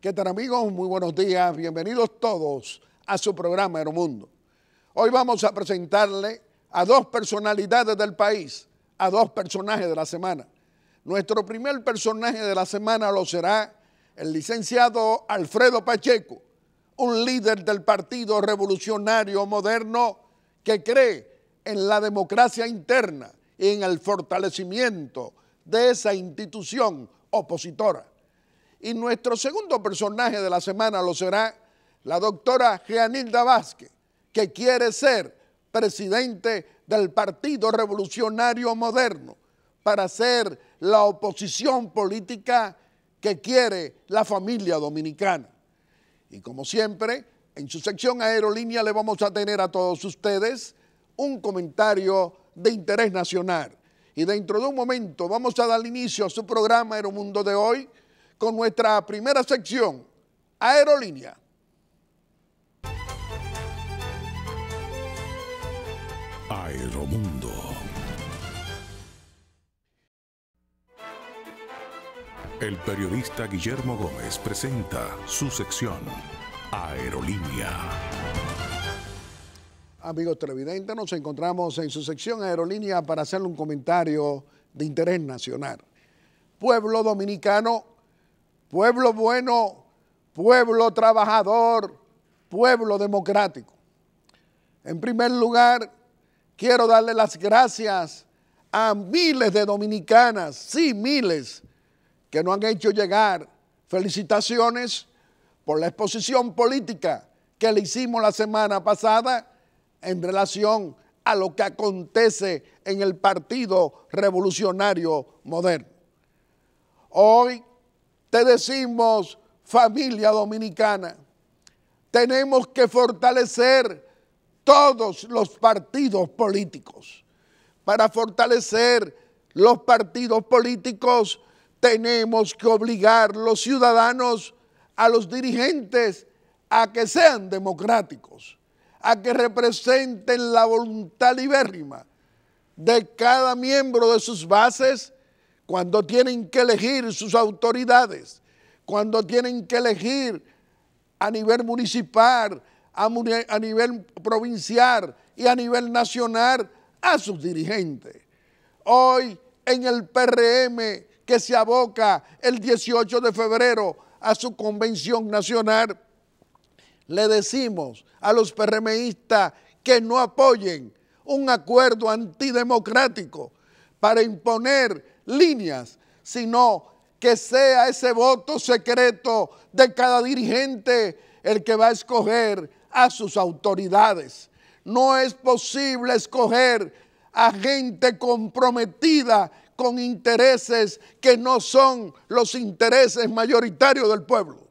¿Qué tal amigos? Muy buenos días. Bienvenidos todos a su programa mundo Hoy vamos a presentarle a dos personalidades del país, a dos personajes de la semana. Nuestro primer personaje de la semana lo será el licenciado Alfredo Pacheco, un líder del Partido Revolucionario Moderno que cree en la democracia interna y en el fortalecimiento de esa institución opositora. Y nuestro segundo personaje de la semana lo será la doctora Jeanilda Vázquez, que quiere ser presidente del Partido Revolucionario Moderno para ser la oposición política que quiere la familia dominicana. Y como siempre, en su sección aerolínea le vamos a tener a todos ustedes un comentario de interés nacional y dentro de un momento vamos a dar inicio a su programa Aeromundo de hoy con nuestra primera sección, Aerolínea. Aeromundo. El periodista Guillermo Gómez presenta su sección Aerolínea amigos televidentes, nos encontramos en su sección aerolínea para hacerle un comentario de interés nacional. Pueblo dominicano, pueblo bueno, pueblo trabajador, pueblo democrático. En primer lugar, quiero darle las gracias a miles de dominicanas, sí, miles, que nos han hecho llegar felicitaciones por la exposición política que le hicimos la semana pasada en relación a lo que acontece en el Partido Revolucionario Moderno. Hoy te decimos, familia dominicana, tenemos que fortalecer todos los partidos políticos. Para fortalecer los partidos políticos tenemos que obligar los ciudadanos, a los dirigentes, a que sean democráticos a que representen la voluntad libérrima de cada miembro de sus bases cuando tienen que elegir sus autoridades, cuando tienen que elegir a nivel municipal, a, a nivel provincial y a nivel nacional a sus dirigentes. Hoy en el PRM que se aboca el 18 de febrero a su convención nacional, le decimos a los PRMistas que no apoyen un acuerdo antidemocrático para imponer líneas, sino que sea ese voto secreto de cada dirigente el que va a escoger a sus autoridades. No es posible escoger a gente comprometida con intereses que no son los intereses mayoritarios del pueblo.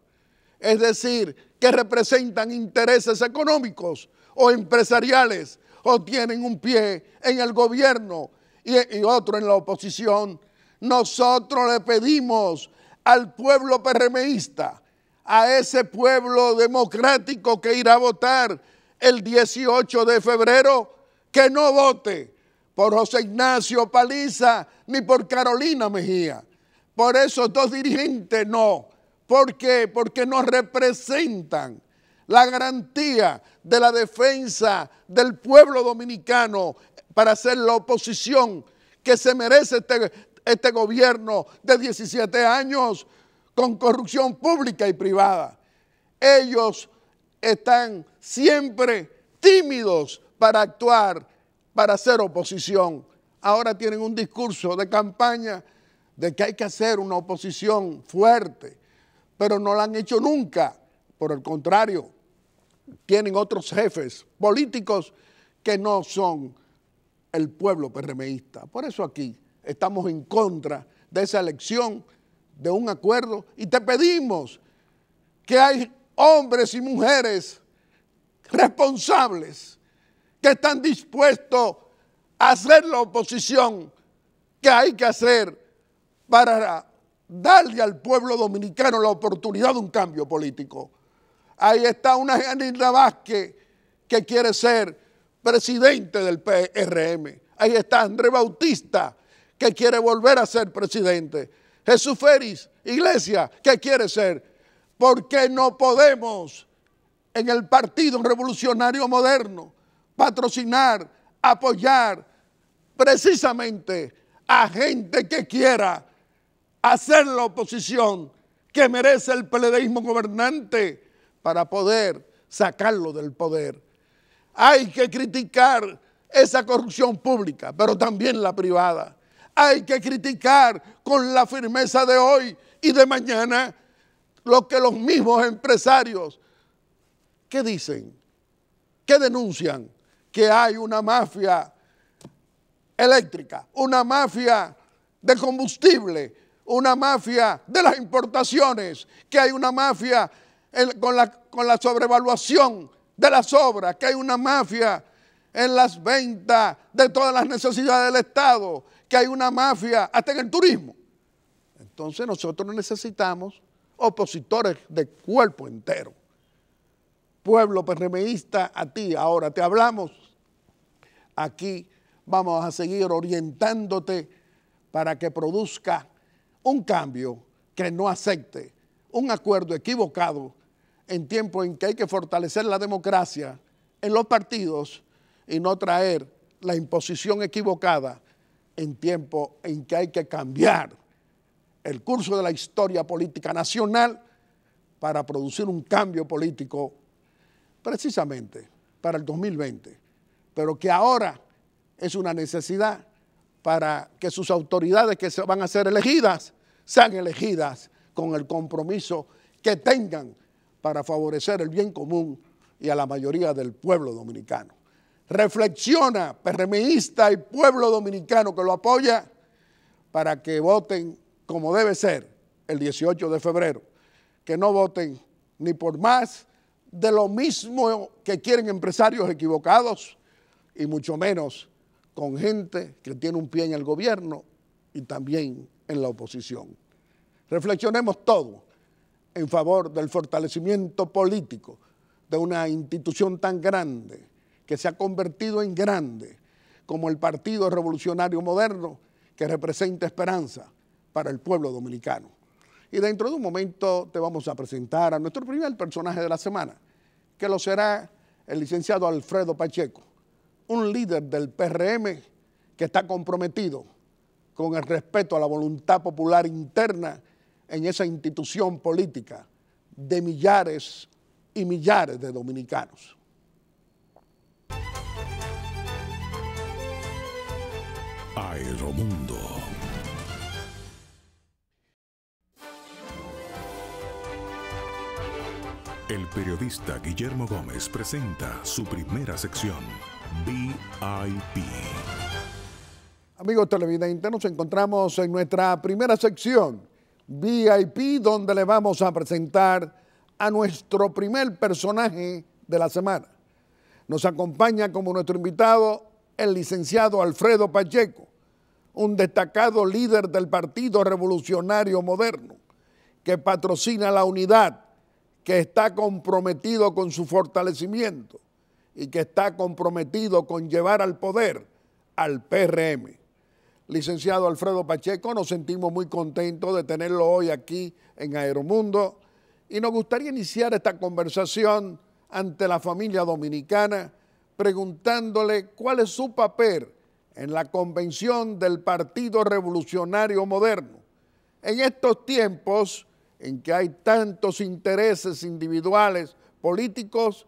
Es decir, que representan intereses económicos o empresariales o tienen un pie en el gobierno y, otro en la oposición. Nosotros le pedimos al pueblo perremeísta, a ese pueblo democrático que irá a votar el 18 de febrero, que no vote por José Ignacio Paliza ni por Carolina Mejía. Por esos dos dirigentes no. ¿Por qué? Porque nos representan la garantía de la defensa del pueblo dominicano para hacer la oposición que se merece este, este gobierno de 17 años con corrupción pública y privada. Ellos están siempre tímidos para actuar, para hacer oposición. Ahora tienen un discurso de campaña de que hay que hacer una oposición fuerte, pero no la han hecho nunca. Por el contrario, tienen otros jefes políticos que no son el pueblo perremeísta. Por eso aquí estamos en contra de esa elección, de un acuerdo, y te pedimos que hay hombres y mujeres responsables que están dispuestos a hacer la oposición que hay que hacer para darle al pueblo dominicano la oportunidad de un cambio político. Ahí está una Janina Vázquez que quiere ser presidente del PRM. Ahí está André Bautista que quiere volver a ser presidente. Jesús Félix Iglesia que quiere ser. Porque no podemos en el Partido Revolucionario Moderno patrocinar, apoyar precisamente a gente que quiera hacer la oposición que merece el peledeísmo gobernante para poder sacarlo del poder. Hay que criticar esa corrupción pública, pero también la privada. Hay que criticar con la firmeza de hoy y de mañana lo que los mismos empresarios, que dicen? que denuncian? Que hay una mafia eléctrica, una mafia de combustible, una mafia de las importaciones, que hay una mafia con la, con sobrevaluación de las obras, que hay una mafia en las ventas de todas las necesidades del Estado, que hay una mafia hasta en el turismo. Entonces nosotros necesitamos opositores de cuerpo entero. Pueblo PRMista, a ti ahora te hablamos. Aquí vamos a seguir orientándote para que produzca un cambio que no acepte un acuerdo equivocado en tiempo en que hay que fortalecer la democracia en los partidos y no traer la imposición equivocada en tiempo en que hay que cambiar el curso de la historia política nacional para producir un cambio político precisamente para el 2020, pero que ahora es una necesidad para que sus autoridades que van a ser elegidas sean elegidas con el compromiso que tengan para favorecer el bien común y a la mayoría del pueblo dominicano. Reflexiona, PRMista y pueblo dominicano que lo apoya, para que voten como debe ser el 18 de febrero, que no voten ni por más de lo mismo que quieren empresarios equivocados y mucho menos con gente que tiene un pie en el gobierno y también en la oposición. Reflexionemos todos en favor del fortalecimiento político de una institución tan grande que se ha convertido en grande como el Partido Revolucionario Moderno que representa esperanza para el pueblo dominicano. Y dentro de un momento te vamos a presentar a nuestro primer personaje de la semana, que lo será el licenciado Alfredo Pacheco, un líder del PRM que está comprometido con el respeto a la voluntad popular interna en esa institución política de millares y millares de dominicanos. Aeromundo. El periodista Guillermo Gómez presenta su primera sección. VIP. Amigos televidentes, nos encontramos en nuestra primera sección VIP, donde le vamos a presentar a nuestro primer personaje de la semana. Nos acompaña como nuestro invitado el licenciado Alfredo Pacheco, un destacado líder del Partido Revolucionario Moderno, que patrocina la unidad, que está comprometido con su fortalecimiento y que está comprometido con llevar al poder al PRM. Licenciado Alfredo Pacheco, nos sentimos muy contentos de tenerlo hoy aquí en Aeromundo y nos gustaría iniciar esta conversación ante la familia dominicana preguntándole cuál es su papel en la convención del Partido Revolucionario Moderno. En estos tiempos en que hay tantos intereses individuales políticos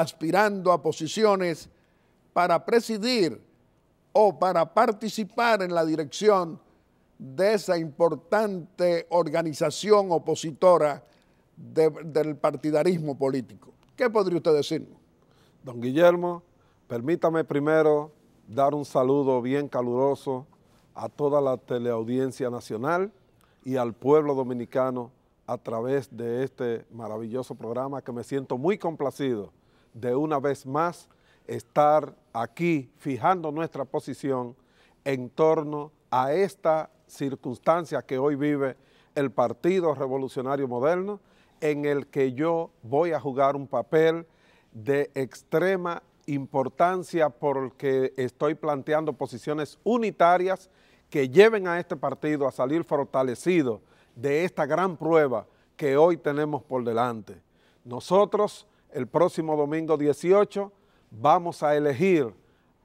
aspirando a posiciones para presidir o para participar en la dirección de esa importante organización opositora del partidarismo político. ¿Qué podría usted decirnos? Don Guillermo, permítame primero dar un saludo bien caluroso a toda la teleaudiencia nacional y al pueblo dominicano a través de este maravilloso programa que me siento muy complacido de una vez más estar aquí fijando nuestra posición en torno a esta circunstancia que hoy vive el Partido Revolucionario Moderno, en el que yo voy a jugar un papel de extrema importancia porque estoy planteando posiciones unitarias que lleven a este partido a salir fortalecido de esta gran prueba que hoy tenemos por delante. Nosotros el próximo domingo 18 vamos a elegir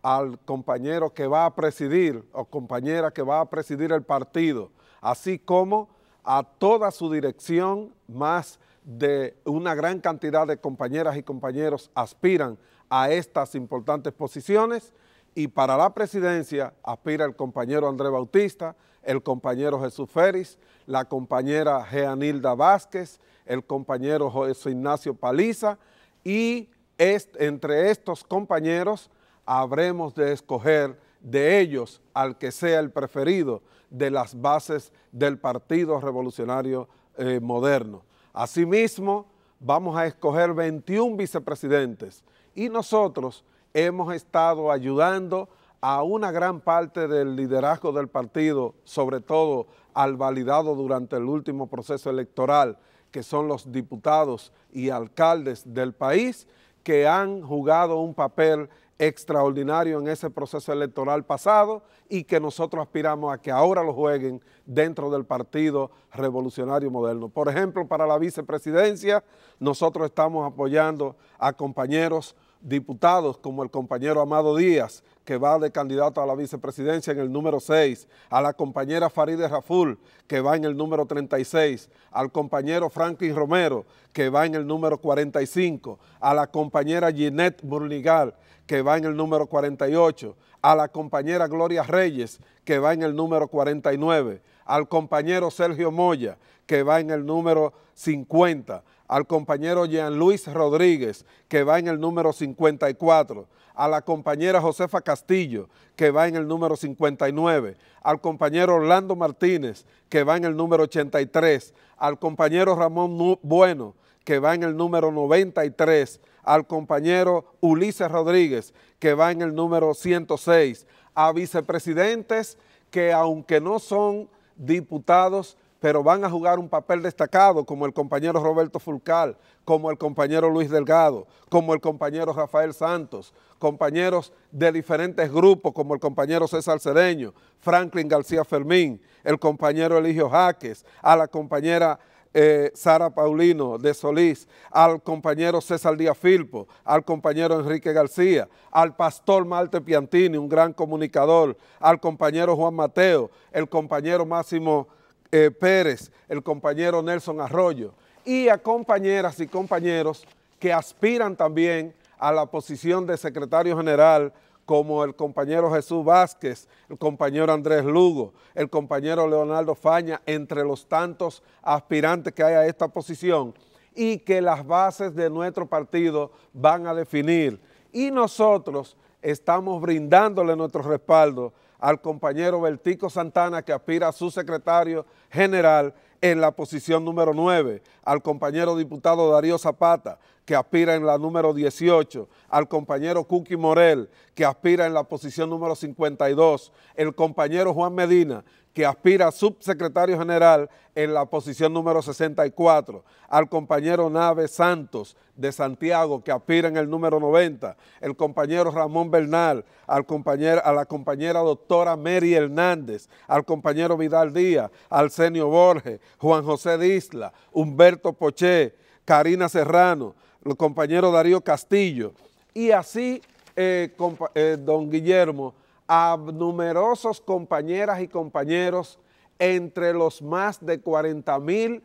al compañero que va a presidir o compañera que va a presidir el partido, así como a toda su dirección, más de una gran cantidad de compañeras y compañeros aspiran a estas importantes posiciones y para la presidencia aspira el compañero André Bautista, el compañero Jesús Ferris, la compañera Jeanilda Vázquez, el compañero José Ignacio Paliza y entre estos compañeros habremos de escoger de ellos al que sea el preferido de las bases del Partido Revolucionario eh, Moderno. Asimismo, vamos a escoger 21 vicepresidentes y nosotros hemos estado ayudando a una gran parte del liderazgo del partido, sobre todo al validado durante el último proceso electoral, que son los diputados y alcaldes del país, que han jugado un papel extraordinario en ese proceso electoral pasado y que nosotros aspiramos a que ahora lo jueguen dentro del Partido Revolucionario Moderno. Por ejemplo, para la vicepresidencia, nosotros estamos apoyando a compañeros diputados como el compañero Amado Díaz, que va de candidato a la vicepresidencia en el número 6, a la compañera Farideh Raful, que va en el número 36, al compañero Franklin Romero, que va en el número 45, a la compañera Ginette Burnigal, que va en el número 48, a la compañera Gloria Reyes, que va en el número 49, al compañero Sergio Moya, que va en el número 50, al compañero Jean Luis Rodríguez, que va en el número 54, a la compañera Josefa Castillo, que va en el número 59, al compañero Orlando Martínez, que va en el número 83, al compañero Ramón Bueno, que va en el número 93, al compañero Ulises Rodríguez, que va en el número 106, a vicepresidentes que aunque no son diputados, pero van a jugar un papel destacado como el compañero Roberto Fulcal, como el compañero Luis Delgado, como el compañero Rafael Santos, compañeros de diferentes grupos como el compañero César Cedeño, Franklin García Fermín, el compañero Eligio Jaques, a la compañera eh, Sara Paulino de Solís, al compañero César Díaz Filpo, al compañero Enrique García, al pastor Marte Piantini, un gran comunicador, al compañero Juan Mateo, el compañero Máximo eh, Pérez, el compañero Nelson Arroyo y a compañeras y compañeros que aspiran también a la posición de secretario general como el compañero Jesús Vázquez, el compañero Andrés Lugo, el compañero Leonardo Faña, entre los tantos aspirantes que hay a esta posición, y que las bases de nuestro partido van a definir. Y nosotros estamos brindándole nuestro respaldo al compañero Beltico Santana, que aspira a su secretario general en la posición número 9, al compañero diputado Darío Zapata, que aspira en la número 18, al compañero Kuki Morel, que aspira en la posición número 52, el compañero Juan Medina, que aspira a subsecretario general en la posición número 64, al compañero Nave Santos de Santiago, que aspira en el número 90, el compañero Ramón Bernal, al compañero, a la compañera doctora Mary Hernández, al compañero Vidal Díaz, Arsenio Borges, Juan José Isla, Humberto Poché, Karina Serrano, el compañero Darío Castillo, y así, eh, eh, don Guillermo, a numerosos compañeras y compañeros, entre los más de 40 mil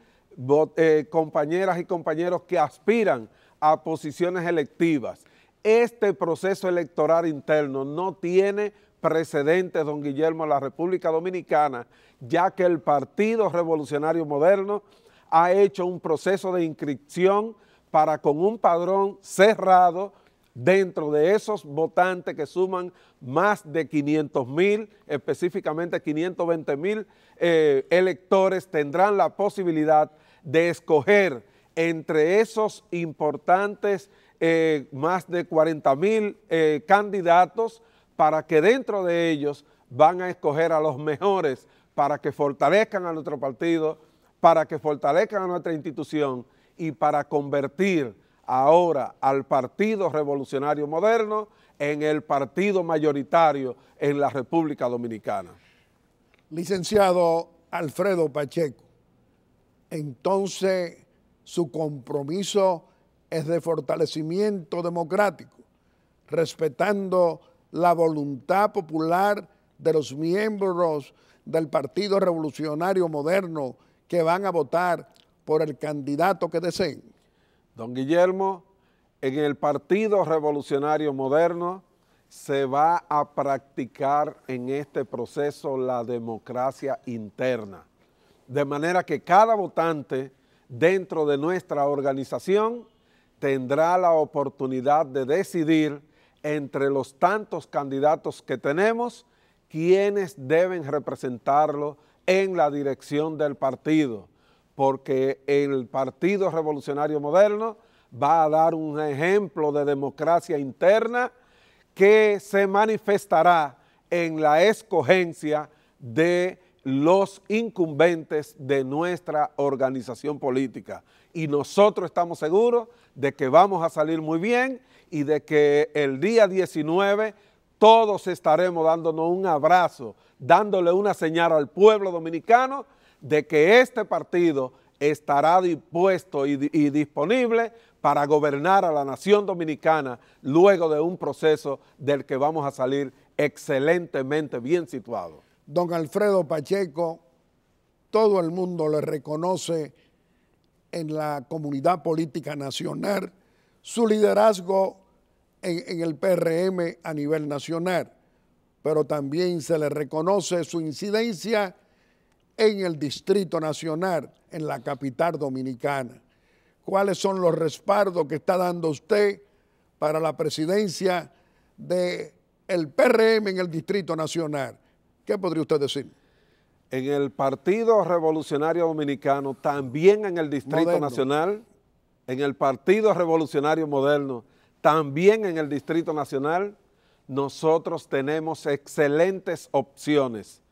eh, compañeras y compañeros que aspiran a posiciones electivas. Este proceso electoral interno no tiene precedentes, don Guillermo, en la República Dominicana, ya que el Partido Revolucionario Moderno ha hecho un proceso de inscripción para con un padrón cerrado, dentro de esos votantes que suman más de 500 mil, específicamente 520 mil eh, electores, tendrán la posibilidad de escoger entre esos importantes eh, más de 40 mil eh, candidatos para que dentro de ellos van a escoger a los mejores para que fortalezcan a nuestro partido, para que fortalezcan a nuestra institución y para convertir ahora al Partido Revolucionario Moderno en el partido mayoritario en la República Dominicana. Licenciado Alfredo Pacheco, entonces su compromiso es de fortalecimiento democrático, respetando la voluntad popular de los miembros del Partido Revolucionario Moderno que van a votar por el candidato que deseen. Don Guillermo, en el Partido Revolucionario Moderno se va a practicar en este proceso la democracia interna, de manera que cada votante dentro de nuestra organización tendrá la oportunidad de decidir entre los tantos candidatos que tenemos, quienes deben representarlo en la dirección del partido porque el Partido Revolucionario Moderno va a dar un ejemplo de democracia interna que se manifestará en la escogencia de los incumbentes de nuestra organización política. Y nosotros estamos seguros de que vamos a salir muy bien y de que el día 19 todos estaremos dándonos un abrazo, dándole una señal al pueblo dominicano de que este partido estará dispuesto y, disponible para gobernar a la nación dominicana luego de un proceso del que vamos a salir excelentemente bien situado. Don Alfredo Pacheco, todo el mundo le reconoce en la comunidad política nacional su liderazgo en el PRM a nivel nacional, pero también se le reconoce su incidencia en el Distrito Nacional, en la capital dominicana. ¿Cuáles son los respaldos que está dando usted para la presidencia del PRM en el Distrito Nacional? ¿Qué podría usted decir? En el Partido Revolucionario Dominicano, también en el Distrito Nacional, en el Partido Revolucionario Moderno, también en el Distrito Nacional, nosotros tenemos excelentes opciones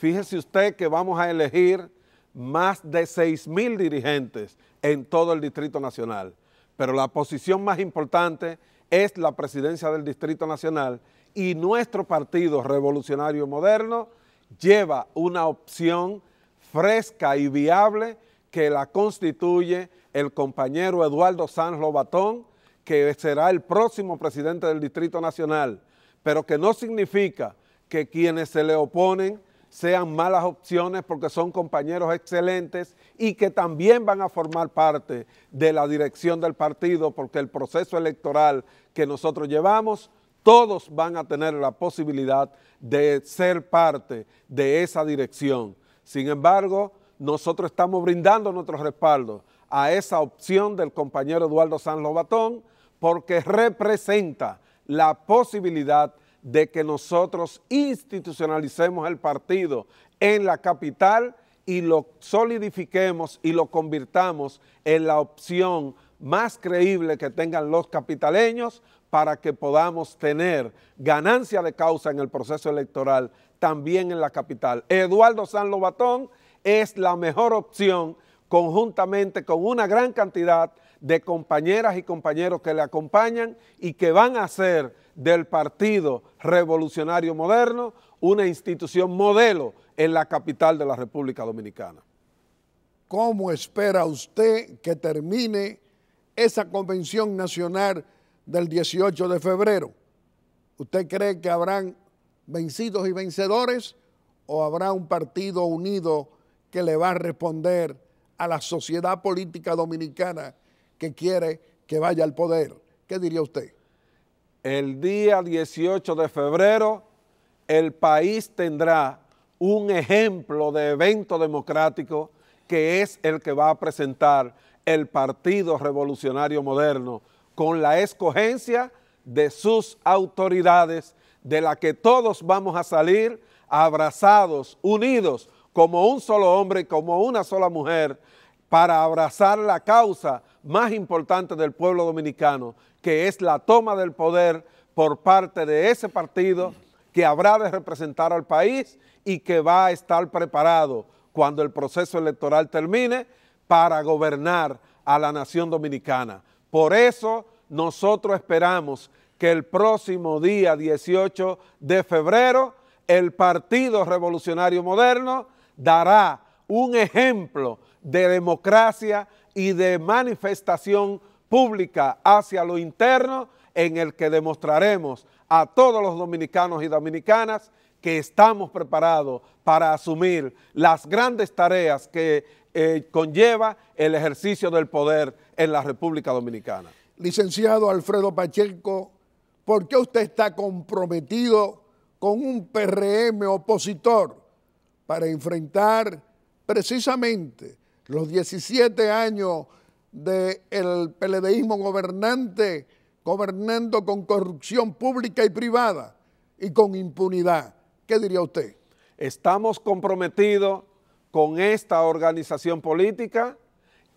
Fíjese usted que vamos a elegir más de 6 mil dirigentes en todo el Distrito Nacional, pero la posición más importante es la presidencia del Distrito Nacional y nuestro partido revolucionario moderno lleva una opción fresca y viable que la constituye el compañero Eduardo Sanz Lobatón, que será el próximo presidente del Distrito Nacional, pero que no significa que quienes se le oponen sean malas opciones porque son compañeros excelentes y que también van a formar parte de la dirección del partido porque el proceso electoral que nosotros llevamos, todos van a tener la posibilidad de ser parte de esa dirección. Sin embargo, nosotros estamos brindando nuestro respaldo a esa opción del compañero Eduardo San Lobatón porque representa la posibilidad de que nosotros institucionalicemos el partido en la capital y lo solidifiquemos y lo convirtamos en la opción más creíble que tengan los capitaleños para que podamos tener ganancia de causa en el proceso electoral también en la capital. Eduardo San Lobatón es la mejor opción conjuntamente con una gran cantidad de compañeras y compañeros que le acompañan y que van a hacer del Partido Revolucionario Moderno una institución modelo en la capital de la República Dominicana. ¿Cómo espera usted que termine esa convención nacional del 18 de febrero? ¿Usted cree que habrán vencidos y vencedores o habrá un partido unido que le va a responder a la sociedad política dominicana que quiere que vaya al poder. ¿Qué diría usted? El día 18 de febrero el país tendrá un ejemplo de evento democrático que es el que va a presentar el Partido Revolucionario Moderno con la escogencia de sus autoridades, de la que todos vamos a salir abrazados, unidos, como un solo hombre, como una sola mujer, para abrazar la causa más importante del pueblo dominicano, que es la toma del poder por parte de ese partido que habrá de representar al país y que va a estar preparado cuando el proceso electoral termine para gobernar a la nación dominicana. Por eso nosotros esperamos que el próximo día 18 de febrero el Partido Revolucionario Moderno dará un ejemplo de democracia y de manifestación pública hacia lo interno en el que demostraremos a todos los dominicanos y dominicanas que estamos preparados para asumir las grandes tareas que eh, conlleva el ejercicio del poder en la República Dominicana. Licenciado Alfredo Pacheco, ¿por qué usted está comprometido con un PRM opositor para enfrentar precisamente los 17 años del peledeísmo gobernante, gobernando con corrupción pública y privada y con impunidad. ¿Qué diría usted? Estamos comprometidos con esta organización política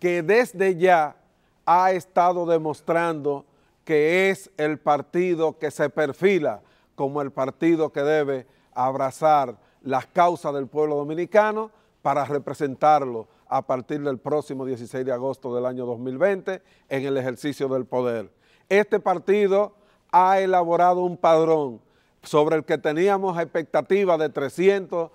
que desde ya ha estado demostrando que es el partido que se perfila como el partido que debe abrazar las causas del pueblo dominicano para representarlo a partir del próximo 16 de agosto del año 2020 en el ejercicio del poder. Este partido ha elaborado un padrón sobre el que teníamos expectativa de 300,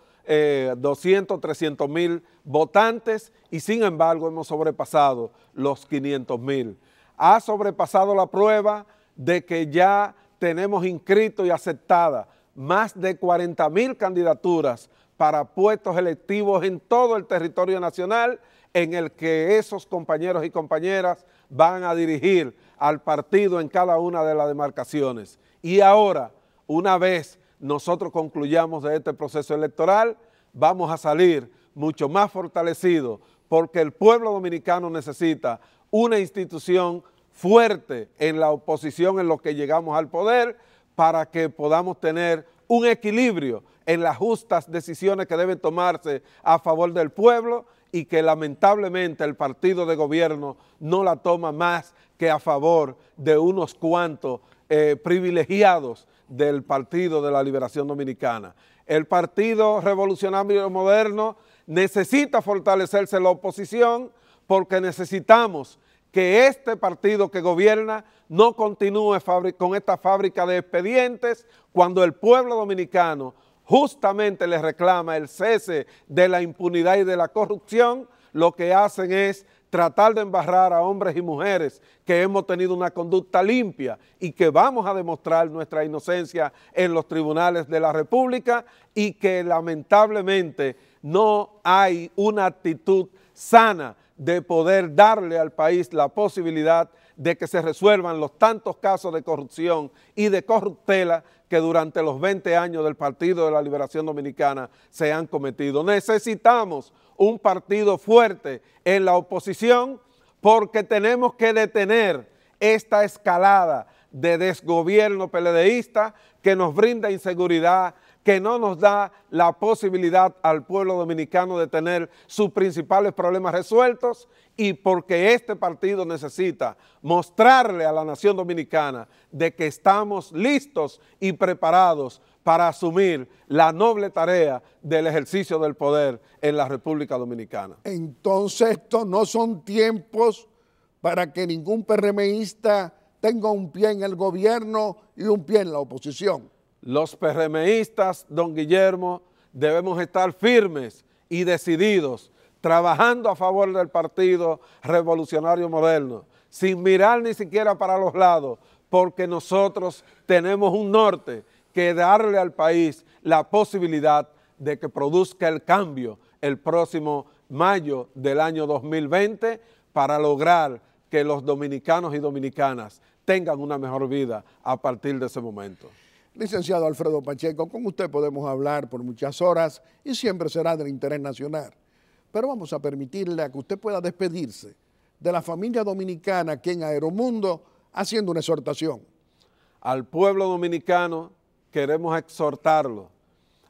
200, 300 mil votantes y sin embargo hemos sobrepasado los 500 mil. Ha sobrepasado la prueba de que ya tenemos inscrito y aceptada más de 40 mil candidaturas para puestos electivos en todo el territorio nacional en el que esos compañeros y compañeras van a dirigir al partido en cada una de las demarcaciones. Y ahora, una vez nosotros concluyamos de este proceso electoral, vamos a salir mucho más fortalecidos porque el pueblo dominicano necesita una institución fuerte en la oposición en lo que llegamos al poder para que podamos tener un equilibrio en las justas decisiones que deben tomarse a favor del pueblo y que lamentablemente el partido de gobierno no la toma más que a favor de unos cuantos eh, privilegiados del Partido de la Liberación Dominicana. El Partido Revolucionario Moderno necesita fortalecerse la oposición porque necesitamos que este partido que gobierna no continúe con esta fábrica de expedientes cuando el pueblo dominicano justamente le reclama el cese de la impunidad y de la corrupción, lo que hacen es tratar de embarrar a hombres y mujeres que hemos tenido una conducta limpia y que vamos a demostrar nuestra inocencia en los tribunales de la República y que lamentablemente no hay una actitud sana de poder darle al país la posibilidad de que se resuelvan los tantos casos de corrupción y de corruptela que durante los 20 años del Partido de la Liberación Dominicana se han cometido. Necesitamos un partido fuerte en la oposición porque tenemos que detener esta escalada de desgobierno peledeísta que nos brinda inseguridad, que no nos da la posibilidad al pueblo dominicano de tener sus principales problemas resueltos y porque este partido necesita mostrarle a la nación dominicana de que estamos listos y preparados para asumir la noble tarea del ejercicio del poder en la República Dominicana. Entonces estos no son tiempos para que ningún PRMista tenga un pie en el gobierno y un pie en la oposición los PRMistas, don Guillermo, debemos estar firmes y decididos, trabajando a favor del Partido Revolucionario Moderno, sin mirar ni siquiera para los lados, porque nosotros tenemos un norte que darle al país la posibilidad de que produzca el cambio el próximo mayo del año 2020 para lograr que los dominicanos y dominicanas tengan una mejor vida a partir de ese momento. Licenciado Alfredo Pacheco, con usted podemos hablar por muchas horas y siempre será del interés nacional, pero vamos a permitirle a que usted pueda despedirse de la familia dominicana aquí en Aeromundo haciendo una exhortación. Al pueblo dominicano queremos exhortarlo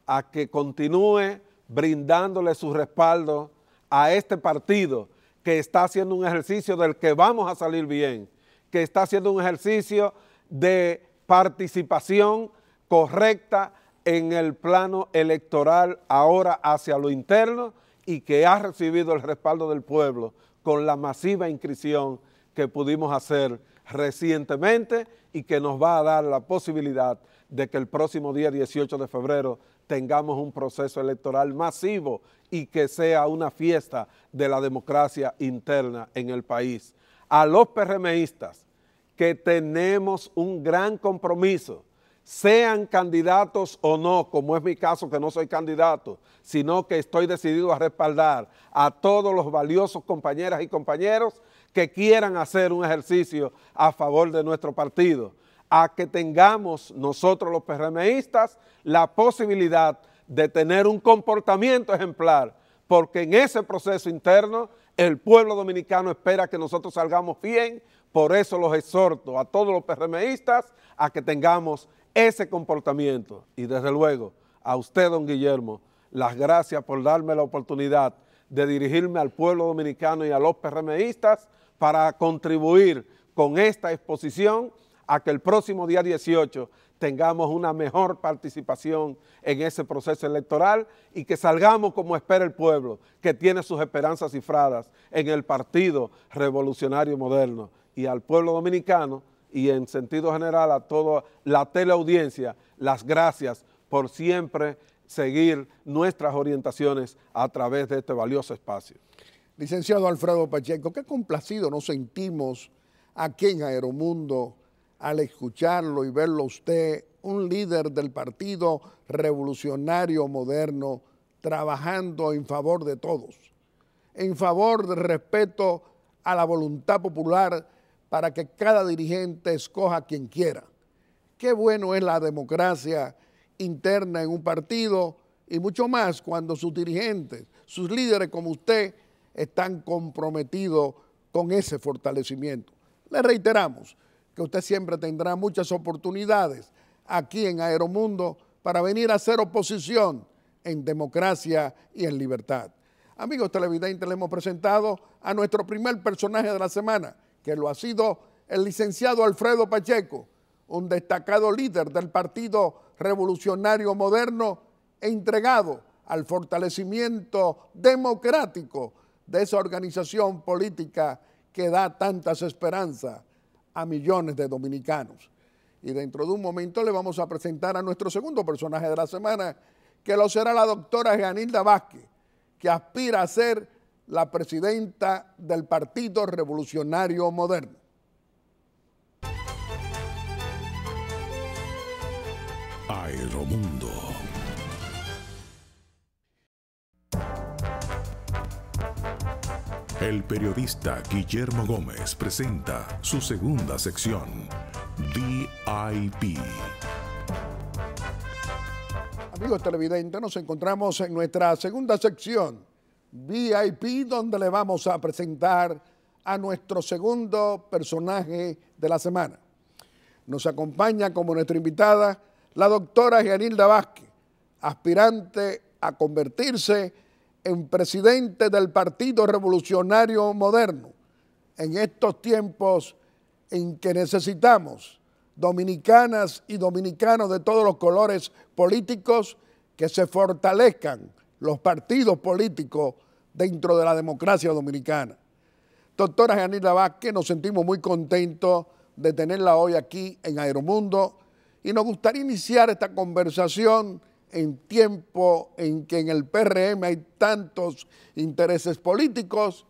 a que continúe brindándole su respaldo a este partido que está haciendo un ejercicio del que vamos a salir bien, que está haciendo un ejercicio de participación correcta en el plano electoral ahora hacia lo interno y que ha recibido el respaldo del pueblo con la masiva inscripción que pudimos hacer recientemente y que nos va a dar la posibilidad de que el próximo día 18 de febrero tengamos un proceso electoral masivo y que sea una fiesta de la democracia interna en el país. A los PRMistas que tenemos un gran compromiso sean candidatos o no, como es mi caso que no soy candidato, sino que estoy decidido a respaldar a todos los valiosos compañeras y compañeros que quieran hacer un ejercicio a favor de nuestro partido, a que tengamos nosotros los PRMistas la posibilidad de tener un comportamiento ejemplar, porque en ese proceso interno el pueblo dominicano espera que nosotros salgamos bien, por eso los exhorto a todos los PRMistas a que tengamos ese comportamiento. Y desde luego, a usted, don Guillermo, las gracias por darme la oportunidad de dirigirme al pueblo dominicano y a los PRMistas para contribuir con esta exposición a que el próximo día 18 tengamos una mejor participación en ese proceso electoral y que salgamos como espera el pueblo, que tiene sus esperanzas cifradas en el Partido Revolucionario Moderno. Y al pueblo dominicano y en sentido general a toda la teleaudiencia las gracias por siempre seguir nuestras orientaciones a través de este valioso espacio. Licenciado Alfredo Pacheco, qué complacido nos sentimos aquí en Aeromundo al escucharlo y verlo usted, un líder del Partido Revolucionario Moderno, trabajando en favor de todos, en favor del respeto a la voluntad popular para que cada dirigente escoja quien quiera. Qué bueno es la democracia interna en un partido y mucho más cuando sus dirigentes, sus líderes como usted, están comprometidos con ese fortalecimiento. Le reiteramos que usted siempre tendrá muchas oportunidades aquí en Aeromundo para venir a hacer oposición en democracia y en libertad. Amigos televidentes, le hemos presentado a nuestro primer personaje de la semana que lo ha sido el licenciado Alfredo Pacheco, un destacado líder del Partido Revolucionario Moderno e entregado al fortalecimiento democrático de esa organización política que da tantas esperanzas a millones de dominicanos. Y dentro de un momento le vamos a presentar a nuestro segundo personaje de la semana, que lo será la doctora Janilda Vázquez, que aspira a ser la presidenta del Partido Revolucionario Moderno. Aeromundo. El periodista Guillermo Gómez presenta su segunda sección, VIP. Amigos televidentes, nos encontramos en nuestra segunda sección VIP donde le vamos a presentar a nuestro segundo personaje de la semana. Nos acompaña como nuestra invitada la doctora Janilda Vázquez, aspirante a convertirse en presidente del Partido Revolucionario Moderno en estos tiempos en que necesitamos dominicanas y dominicanos de todos los colores políticos que se fortalezcan los partidos políticos dentro de la democracia dominicana. Doctora Janila Vázquez, nos sentimos muy contentos de tenerla hoy aquí en Aeromundo y nos gustaría iniciar esta conversación en tiempo en que en el PRM hay tantos intereses políticos,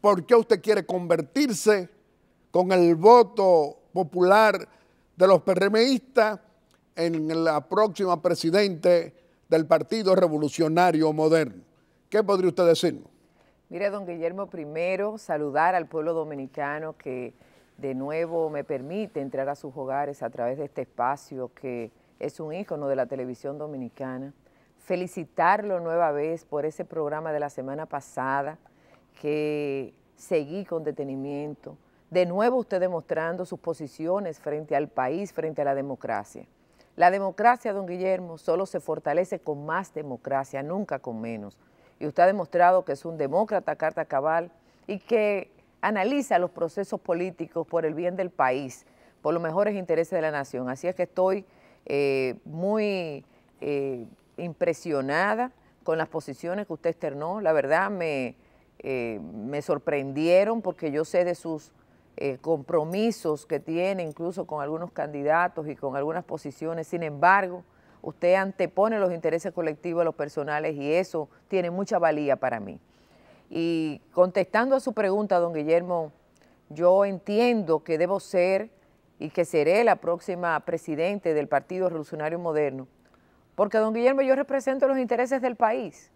¿por qué usted quiere convertirse con el voto popular de los PRMistas en la próxima presidente del Partido Revolucionario Moderno. ¿Qué podría usted decirnos? Mire, don Guillermo, primero saludar al pueblo dominicano que de nuevo me permite entrar a sus hogares a través de este espacio que es un ícono de la televisión dominicana. Felicitarlo nueva vez por ese programa de la semana pasada que seguí con detenimiento. De nuevo usted demostrando sus posiciones frente al país, frente a la democracia. La democracia, don Guillermo, solo se fortalece con más democracia, nunca con menos. Y usted ha demostrado que es un demócrata carta cabal y que analiza los procesos políticos por el bien del país, por los mejores intereses de la nación. Así es que estoy eh, muy eh, impresionada con las posiciones que usted externó. La verdad me, eh, me sorprendieron porque yo sé de sus eh, compromisos que tiene incluso con algunos candidatos y con algunas posiciones. Sin embargo, usted antepone los intereses colectivos a los personales y eso tiene mucha valía para mí. Y contestando a su pregunta, don Guillermo, yo entiendo que debo ser y que seré la próxima presidente del Partido Revolucionario Moderno, porque don Guillermo, yo represento los intereses del país,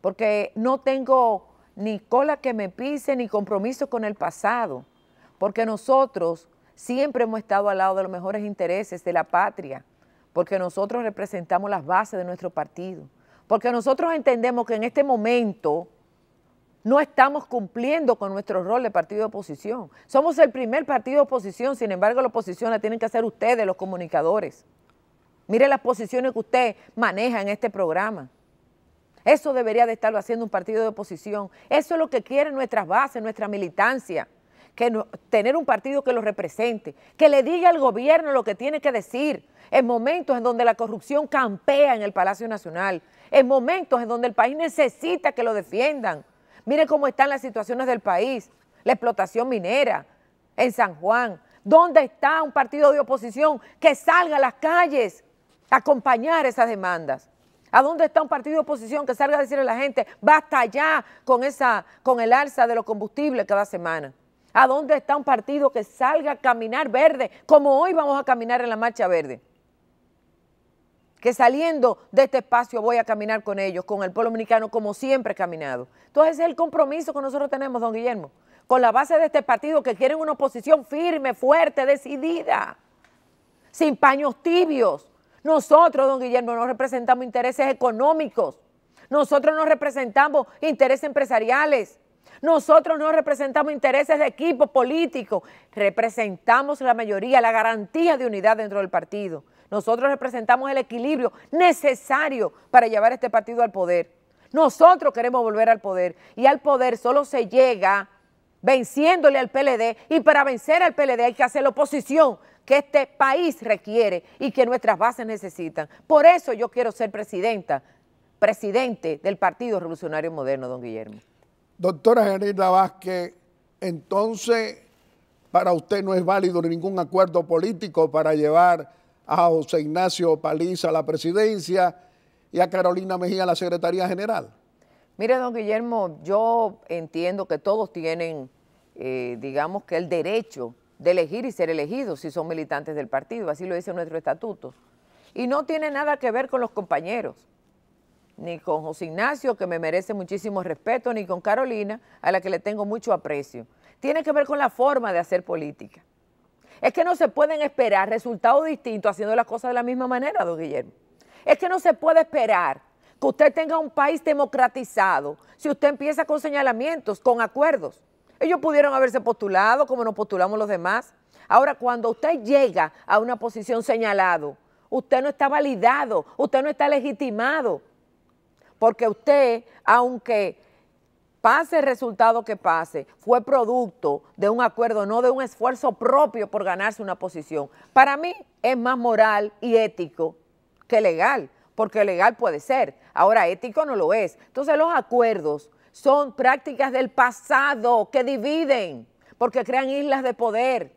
porque no tengo ni cola que me pise ni compromiso con el pasado porque nosotros siempre hemos estado al lado de los mejores intereses de la patria, porque nosotros representamos las bases de nuestro partido, porque nosotros entendemos que en este momento no estamos cumpliendo con nuestro rol de partido de oposición. Somos el primer partido de oposición, sin embargo la oposición la tienen que hacer ustedes, los comunicadores. Mire las posiciones que usted maneja en este programa. Eso debería de estarlo haciendo un partido de oposición. Eso es lo que quieren nuestras bases, nuestra militancia que tener un partido que lo represente, que le diga al gobierno lo que tiene que decir, en momentos en donde la corrupción campea en el Palacio Nacional, en momentos en donde el país necesita que lo defiendan. miren cómo están las situaciones del país, la explotación minera en San Juan. ¿Dónde está un partido de oposición que salga a las calles a acompañar esas demandas? ¿A dónde está un partido de oposición que salga a decirle a la gente, basta ya con, esa, con el alza de los combustibles cada semana? ¿A dónde está un partido que salga a caminar verde, como hoy vamos a caminar en la marcha verde? que saliendo de este espacio voy a caminar con ellos, con el pueblo dominicano, como siempre he caminado. Entonces ese es el compromiso que nosotros tenemos, don Guillermo, con la base de este partido que quieren una oposición firme, fuerte, decidida, sin paños tibios. Nosotros, don Guillermo, no representamos intereses económicos, nosotros no representamos intereses empresariales, nosotros no representamos intereses de equipo político, representamos la mayoría, la garantía de unidad dentro del partido. Nosotros representamos el equilibrio necesario para llevar este partido al poder. Nosotros queremos volver al poder y al poder solo se llega venciéndole al PLD y para vencer al PLD hay que hacer la oposición que este país requiere y que nuestras bases necesitan. Por eso yo quiero ser presidenta, presidente del Partido Revolucionario Moderno, don Guillermo. Doctora Gerida Vázquez, entonces para usted no es válido ningún acuerdo político para llevar a José Ignacio Paliza a la presidencia y a Carolina Mejía a la Secretaría General. Mire, don Guillermo, yo entiendo que todos tienen, eh, digamos que el derecho de elegir y ser elegidos si son militantes del partido, así lo dice nuestro estatuto. Y no tiene nada que ver con los compañeros ni con José Ignacio, que me merece muchísimo respeto, ni con Carolina, a la que le tengo mucho aprecio. Tiene que ver con la forma de hacer política. Es que no se pueden esperar resultados distintos haciendo las cosas de la misma manera, don Guillermo. Es que no se puede esperar que usted tenga un país democratizado si usted empieza con señalamientos, con acuerdos. Ellos pudieron haberse postulado como nos postulamos los demás. Ahora, cuando usted llega a una posición señalado, usted no está validado, usted no está legitimado porque usted, aunque pase el resultado que pase, fue producto de un acuerdo, no de un esfuerzo propio por ganarse una posición. Para mí es más moral y ético que legal, porque legal puede ser, ahora ético no lo es. Entonces los acuerdos son prácticas del pasado que dividen, porque crean islas de poder,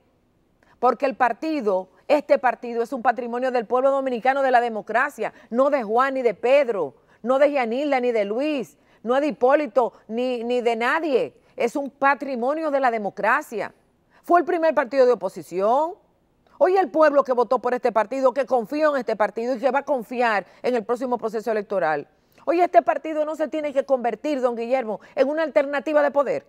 porque el partido, este partido es un patrimonio del pueblo dominicano de la democracia, no de Juan ni de Pedro no de Yanilda, ni de Luis, no de Hipólito, ni, ni de nadie. Es un patrimonio de la democracia. Fue el primer partido de oposición. Hoy el pueblo que votó por este partido, que confió en este partido y que va a confiar en el próximo proceso electoral. Hoy este partido no se tiene que convertir, don Guillermo, en una alternativa de poder.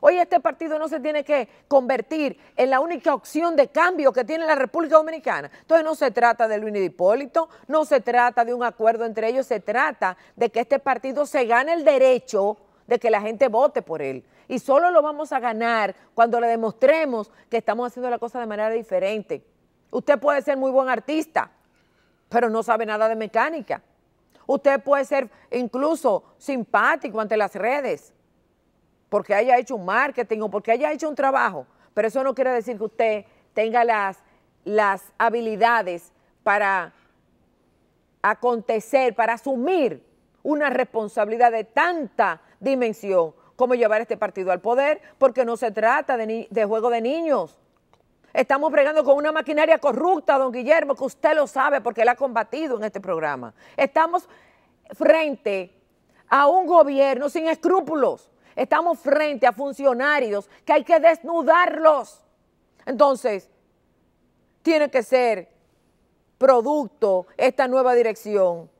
Hoy este partido no se tiene que convertir en la única opción de cambio que tiene la República Dominicana. Entonces no se trata de Luis Hipólito, no se trata de un acuerdo entre ellos, se trata de que este partido se gane el derecho de que la gente vote por él. Y solo lo vamos a ganar cuando le demostremos que estamos haciendo la cosa de manera diferente. Usted puede ser muy buen artista, pero no sabe nada de mecánica. Usted puede ser incluso simpático ante las redes, porque haya hecho un marketing o porque haya hecho un trabajo, pero eso no quiere decir que usted tenga las, las habilidades para acontecer, para asumir una responsabilidad de tanta dimensión como llevar este partido al poder, porque no se trata de, juego de niños. Estamos bregando con una maquinaria corrupta, don Guillermo, que usted lo sabe porque él ha combatido en este programa. Estamos frente a un gobierno sin escrúpulos, Estamos frente a funcionarios que hay que desnudarlos. Entonces, tiene que ser producto esta nueva dirección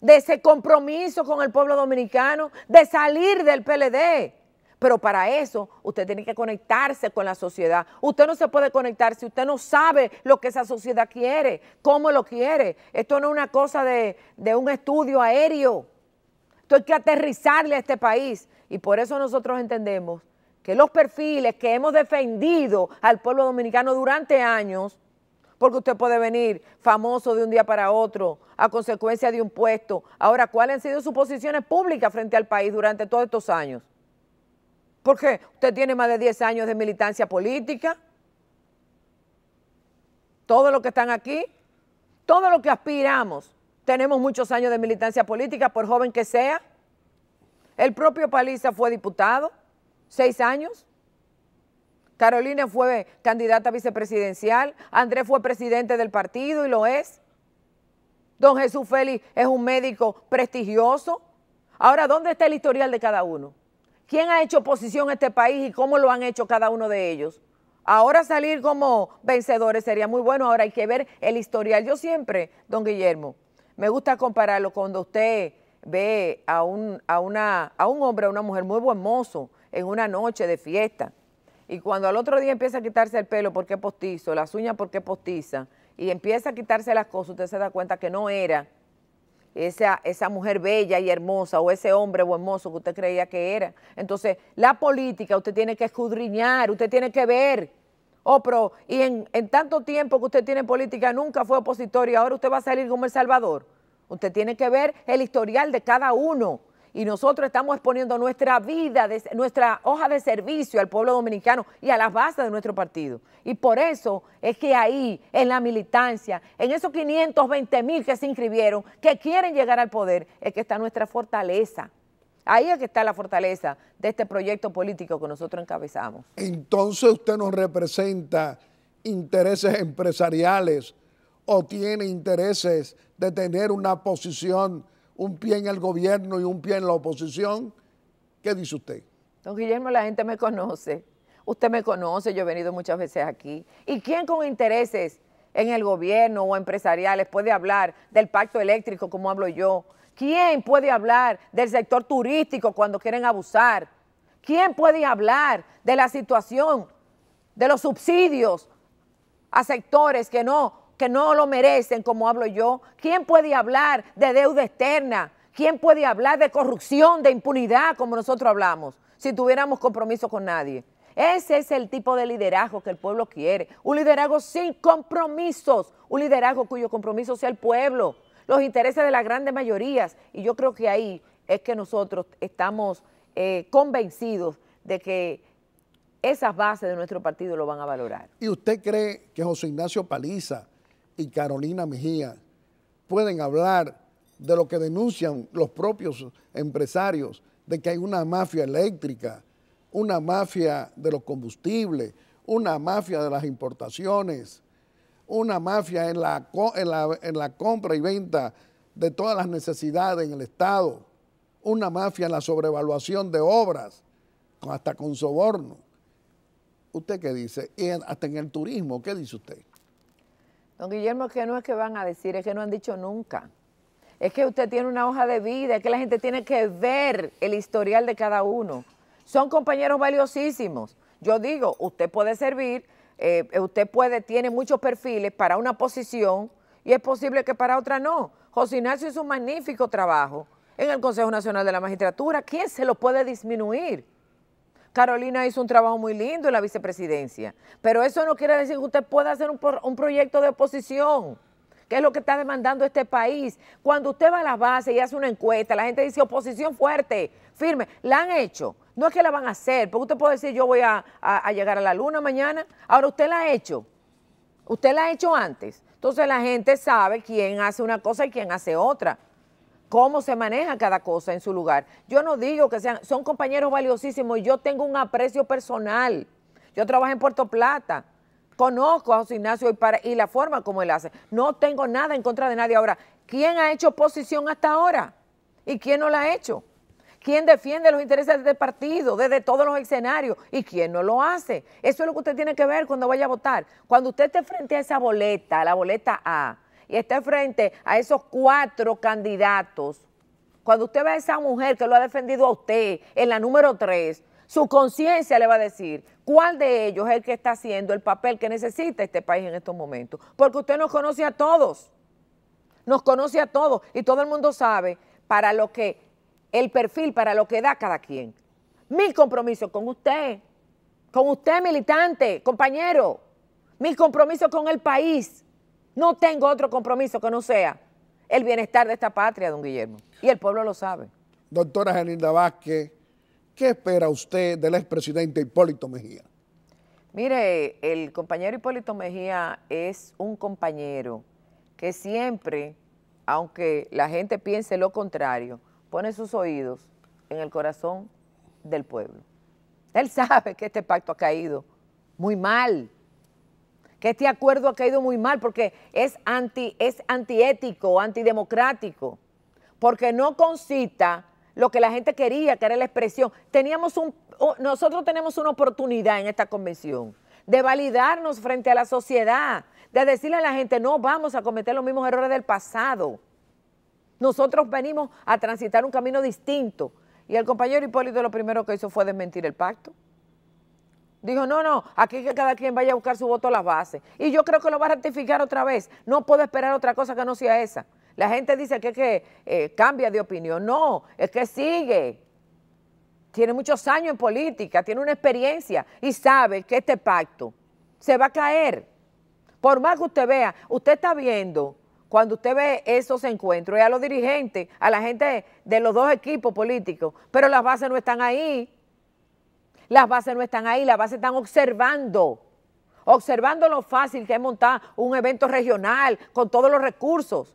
de ese compromiso con el pueblo dominicano, de salir del PLD. Pero para eso usted tiene que conectarse con la sociedad. Usted no se puede conectar si usted no sabe lo que esa sociedad quiere, cómo lo quiere. Esto no es una cosa de, un estudio aéreo. Esto hay que aterrizarle a este país. Y por eso nosotros entendemos que los perfiles que hemos defendido al pueblo dominicano durante años, porque usted puede venir famoso de un día para otro a consecuencia de un puesto. Ahora, ¿cuáles han sido sus posiciones públicas frente al país durante todos estos años? Porque usted tiene más de 10 años de militancia política. Todos los que están aquí, ¿Todo lo que aspiramos, tenemos muchos años de militancia política, por joven que sea. El propio Paliza fue diputado, seis años. Carolina fue candidata vicepresidencial, Andrés fue presidente del partido y lo es. Don Jesús Félix es un médico prestigioso. Ahora, ¿dónde está el historial de cada uno? ¿Quién ha hecho oposición a este país y cómo lo han hecho cada uno de ellos? Ahora salir como vencedores sería muy bueno. Ahora hay que ver el historial. Yo siempre, don Guillermo, me gusta compararlo cuando usted ve a un, a, una, a un hombre, a una mujer muy buen mozo en una noche de fiesta. Y cuando al otro día empieza a quitarse el pelo porque es postizo, las uñas porque es postiza, y empieza a quitarse las cosas, usted se da cuenta que no era esa, esa mujer bella y hermosa o ese hombre buen hermoso que usted creía que era. Entonces, la política usted tiene que escudriñar, usted tiene que ver. Oh, pero, y en, en tanto tiempo que usted tiene política nunca fue opositor y ahora usted va a salir como El Salvador. Usted tiene que ver el historial de cada uno. Y nosotros estamos exponiendo nuestra vida, nuestra hoja de servicio al pueblo dominicano y a las bases de nuestro partido. Y por eso es que ahí, en la militancia, en esos 520 mil que se inscribieron, que quieren llegar al poder, es que está nuestra fortaleza. Ahí es que está la fortaleza de este proyecto político que nosotros encabezamos. Entonces usted nos representa intereses empresariales, o tiene intereses de tener una posición, un pie en el gobierno y un pie en la oposición? ¿Qué dice usted? Don Guillermo, la gente me conoce. Usted me conoce, yo he venido muchas veces aquí. ¿Y quién con intereses en el gobierno o empresariales puede hablar del pacto eléctrico como hablo yo? ¿Quién puede hablar del sector turístico cuando quieren abusar? ¿Quién puede hablar de la situación de los subsidios a sectores que no que no lo merecen como hablo yo? ¿Quién puede hablar de deuda externa? ¿Quién puede hablar de corrupción, de impunidad como nosotros hablamos, si tuviéramos compromiso con nadie? Ese es el tipo de liderazgo que el pueblo quiere. Un liderazgo sin compromisos, un liderazgo cuyo compromiso sea el pueblo, los intereses de las grandes mayorías. Y yo creo que ahí es que nosotros estamos eh, convencidos de que esas bases de nuestro partido lo van a valorar. ¿Y usted cree que José Ignacio Paliza y Carolina Mejía pueden hablar de lo que denuncian los propios empresarios, de que hay una mafia eléctrica, una mafia de los combustibles, una mafia de las importaciones, una mafia en la, en la, compra y venta de todas las necesidades en el Estado, una mafia en la sobrevaluación de obras, hasta con soborno. ¿Usted qué dice? Y hasta en el turismo, ¿qué dice usted? Don Guillermo, que no es que van a decir, es que no han dicho nunca. Es que usted tiene una hoja de vida, es que la gente tiene que ver el historial de cada uno. Son compañeros valiosísimos. Yo digo, usted puede servir, eh, usted puede, tiene muchos perfiles para una posición y es posible que para otra no. José Ignacio hizo un magnífico trabajo en el Consejo Nacional de la Magistratura. ¿Quién se lo puede disminuir? Carolina hizo un trabajo muy lindo en la vicepresidencia, pero eso no quiere decir que usted pueda hacer un, proyecto de oposición que es lo que está demandando este país. Cuando usted va a las bases y hace una encuesta, la gente dice oposición fuerte, firme, la han hecho. No es que la van a hacer, porque usted puede decir yo voy a, a, llegar a la luna mañana. Ahora usted la ha hecho, usted la ha hecho antes. Entonces la gente sabe quién hace una cosa y quién hace otra cómo se maneja cada cosa en su lugar. Yo no digo que sean, son compañeros valiosísimos yo tengo un aprecio personal. Yo trabajo en Puerto Plata, conozco a José Ignacio y, para, y la forma como él hace. No tengo nada en contra de nadie. Ahora, ¿quién ha hecho oposición hasta ahora? ¿Y quién no la ha hecho? ¿Quién defiende los intereses del partido desde todos los escenarios? ¿Y quién no lo hace? Eso es lo que usted tiene que ver cuando vaya a votar. Cuando usted esté frente a esa boleta, la boleta A, y está frente a esos cuatro candidatos, cuando usted ve a esa mujer que lo ha defendido a usted en la número tres, su conciencia le va a decir cuál de ellos es el que está haciendo el papel que necesita este país en estos momentos. Porque usted nos conoce a todos, nos conoce a todos y todo el mundo sabe para lo que el perfil, para lo que da cada quien. Mi compromiso con usted, con usted militante, compañero, Mil compromisos con el país, no tengo otro compromiso que no sea el bienestar de esta patria, don Guillermo. Y el pueblo lo sabe. Doctora Janinda Vázquez, ¿qué espera usted del expresidente Hipólito Mejía? Mire, el compañero Hipólito Mejía es un compañero que siempre, aunque la gente piense lo contrario, pone sus oídos en el corazón del pueblo. Él sabe que este pacto ha caído muy mal, que este acuerdo ha caído muy mal porque es, anti, es antiético, antidemocrático, porque no concita lo que la gente quería, que era la expresión. Teníamos un, nosotros tenemos una oportunidad en esta convención de validarnos frente a la sociedad, de decirle a la gente, no vamos a cometer los mismos errores del pasado. Nosotros venimos a transitar un camino distinto. Y el compañero Hipólito lo primero que hizo fue desmentir el pacto. Dijo, no, no, aquí que cada quien vaya a buscar su voto a las bases. Y yo creo que lo va a ratificar otra vez. No puedo esperar otra cosa que no sea esa. La gente dice que, que eh, cambia de opinión. No, es que sigue. Tiene muchos años en política, tiene una experiencia y sabe que este pacto se va a caer. Por más que usted vea, usted está viendo, cuando usted ve esos encuentros, y a los dirigentes, a la gente de los dos equipos políticos, pero las bases no están ahí. Las bases no están ahí, las bases están observando, observando lo fácil que es montar un evento regional con todos los recursos.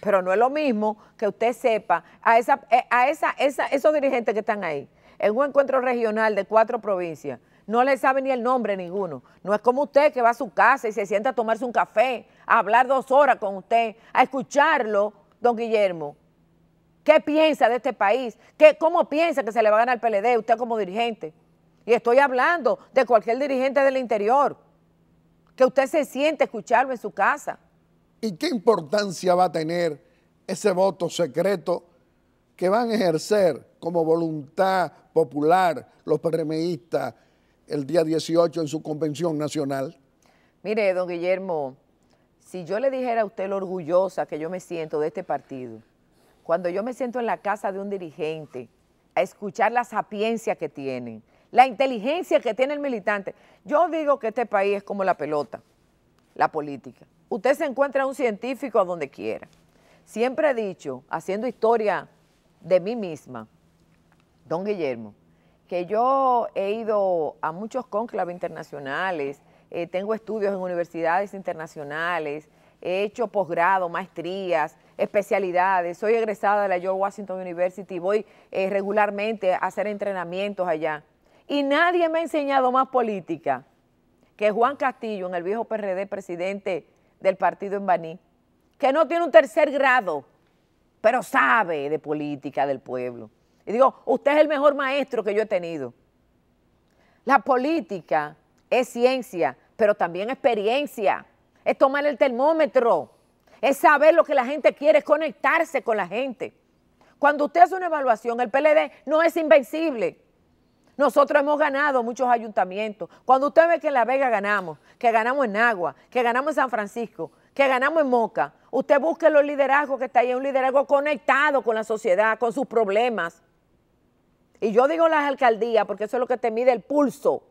Pero no es lo mismo que usted sepa a, esa, eh, a esa, esa, esos dirigentes que están ahí, en un encuentro regional de cuatro provincias, no le sabe ni el nombre ninguno. No es como usted que va a su casa y se sienta a tomarse un café, a hablar dos horas con usted, a escucharlo, don Guillermo. ¿Qué piensa de este país? ¿Qué, ¿Cómo piensa que se le va a ganar el PLD usted como dirigente? y estoy hablando de cualquier dirigente del interior, que usted se siente escucharlo en su casa. ¿Y qué importancia va a tener ese voto secreto que van a ejercer como voluntad popular los PRMistas el día 18 en su convención nacional? Mire, don Guillermo, si yo le dijera a usted lo orgullosa que yo me siento de este partido, cuando yo me siento en la casa de un dirigente a escuchar la sapiencia que tienen, la inteligencia que tiene el militante. Yo digo que este país es como la pelota, la política. Usted se encuentra un científico a donde quiera. Siempre he dicho, haciendo historia de mí misma, don Guillermo, que yo he ido a muchos conclaves internacionales, eh, tengo estudios en universidades internacionales, he hecho posgrado, maestrías, especialidades, soy egresada de la George Washington University, voy eh, regularmente a hacer entrenamientos allá. Y nadie me ha enseñado más política que Juan Castillo, en el viejo PRD, presidente del partido en Baní, que no tiene un tercer grado, pero sabe de política del pueblo. Y digo, usted es el mejor maestro que yo he tenido. La política es ciencia, pero también experiencia. Es tomar el termómetro, es saber lo que la gente quiere, es conectarse con la gente. Cuando usted hace una evaluación, el PLD no es invencible. Nosotros hemos ganado muchos ayuntamientos. Cuando usted ve que en La Vega ganamos, que ganamos en Agua, que ganamos en San Francisco, que ganamos en Moca, usted busque los liderazgos que está ahí, un liderazgo conectado con la sociedad, con sus problemas. Y yo digo las alcaldías porque eso es lo que te mide el pulso.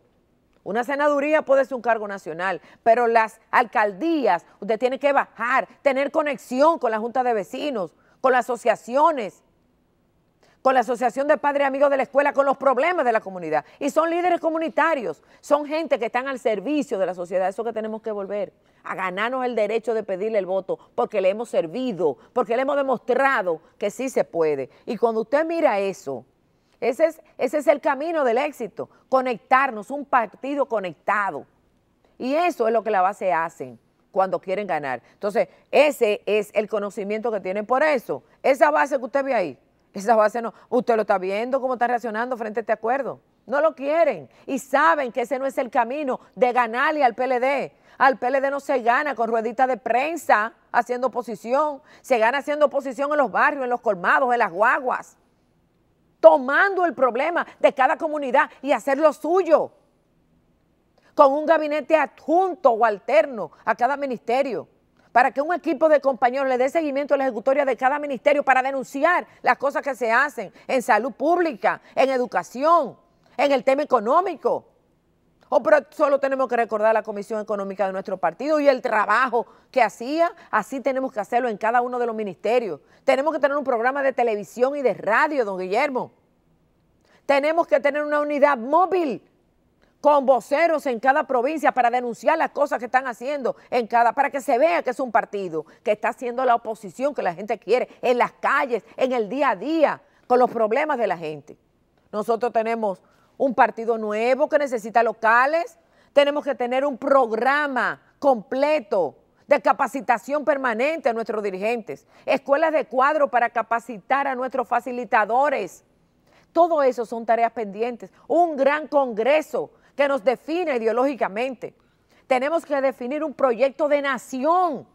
Una senaduría puede ser un cargo nacional, pero las alcaldías, usted tiene que bajar, tener conexión con la Junta de Vecinos, con las asociaciones, con la Asociación de Padres y Amigos de la Escuela, con los problemas de la comunidad. Y son líderes comunitarios, son gente que están al servicio de la sociedad. Eso que tenemos que volver, a ganarnos el derecho de pedirle el voto, porque le hemos servido, porque le hemos demostrado que sí se puede. Y cuando usted mira eso, ese es, ese es el camino del éxito, conectarnos, un partido conectado. Y eso es lo que la base hacen cuando quieren ganar. Entonces, ese es el conocimiento que tienen. Por eso, esa base que usted ve ahí, esa base no. Usted lo está viendo cómo está reaccionando frente a este acuerdo. No lo quieren y saben que ese no es el camino de ganarle al PLD. Al PLD no se gana con rueditas de prensa haciendo oposición, se gana haciendo oposición en los barrios, en los colmados, en las guaguas, tomando el problema de cada comunidad y hacer lo suyo, con un gabinete adjunto o alterno a cada ministerio para que un equipo de compañeros le dé seguimiento a la ejecutoria de cada ministerio para denunciar las cosas que se hacen en salud pública, en educación, en el tema económico. O oh, pero solo tenemos que recordar la Comisión Económica de nuestro partido y el trabajo que hacía, así tenemos que hacerlo en cada uno de los ministerios. Tenemos que tener un programa de televisión y de radio, don Guillermo. Tenemos que tener una unidad móvil con voceros en cada provincia para denunciar las cosas que están haciendo en cada, para que se vea que es un partido que está haciendo la oposición que la gente quiere en las calles, en el día a día, con los problemas de la gente. Nosotros tenemos un partido nuevo que necesita locales, tenemos que tener un programa completo de capacitación permanente a nuestros dirigentes, escuelas de cuadro para capacitar a nuestros facilitadores. Todo eso son tareas pendientes. Un gran congreso que nos define ideológicamente. Tenemos que definir un proyecto de nación.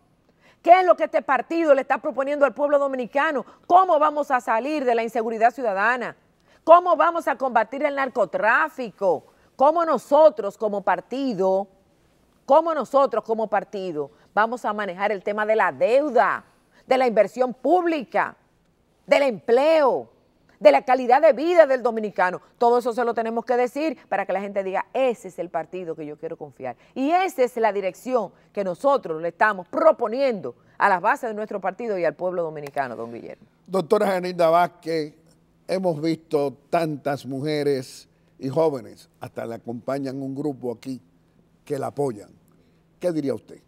¿Qué es lo que este partido le está proponiendo al pueblo dominicano? ¿Cómo vamos a salir de la inseguridad ciudadana? ¿Cómo vamos a combatir el narcotráfico? ¿Cómo nosotros como partido, cómo nosotros como partido vamos a manejar el tema de la deuda, de la inversión pública, del empleo? de la calidad de vida del dominicano. Todo eso se lo tenemos que decir para que la gente diga, ese es el partido que yo quiero confiar. Y esa es la dirección que nosotros le estamos proponiendo a las bases de nuestro partido y al pueblo dominicano, don Guillermo. Doctora Janilda Vázquez, hemos visto tantas mujeres y jóvenes, hasta le acompañan un grupo aquí que la apoyan. ¿Qué diría usted?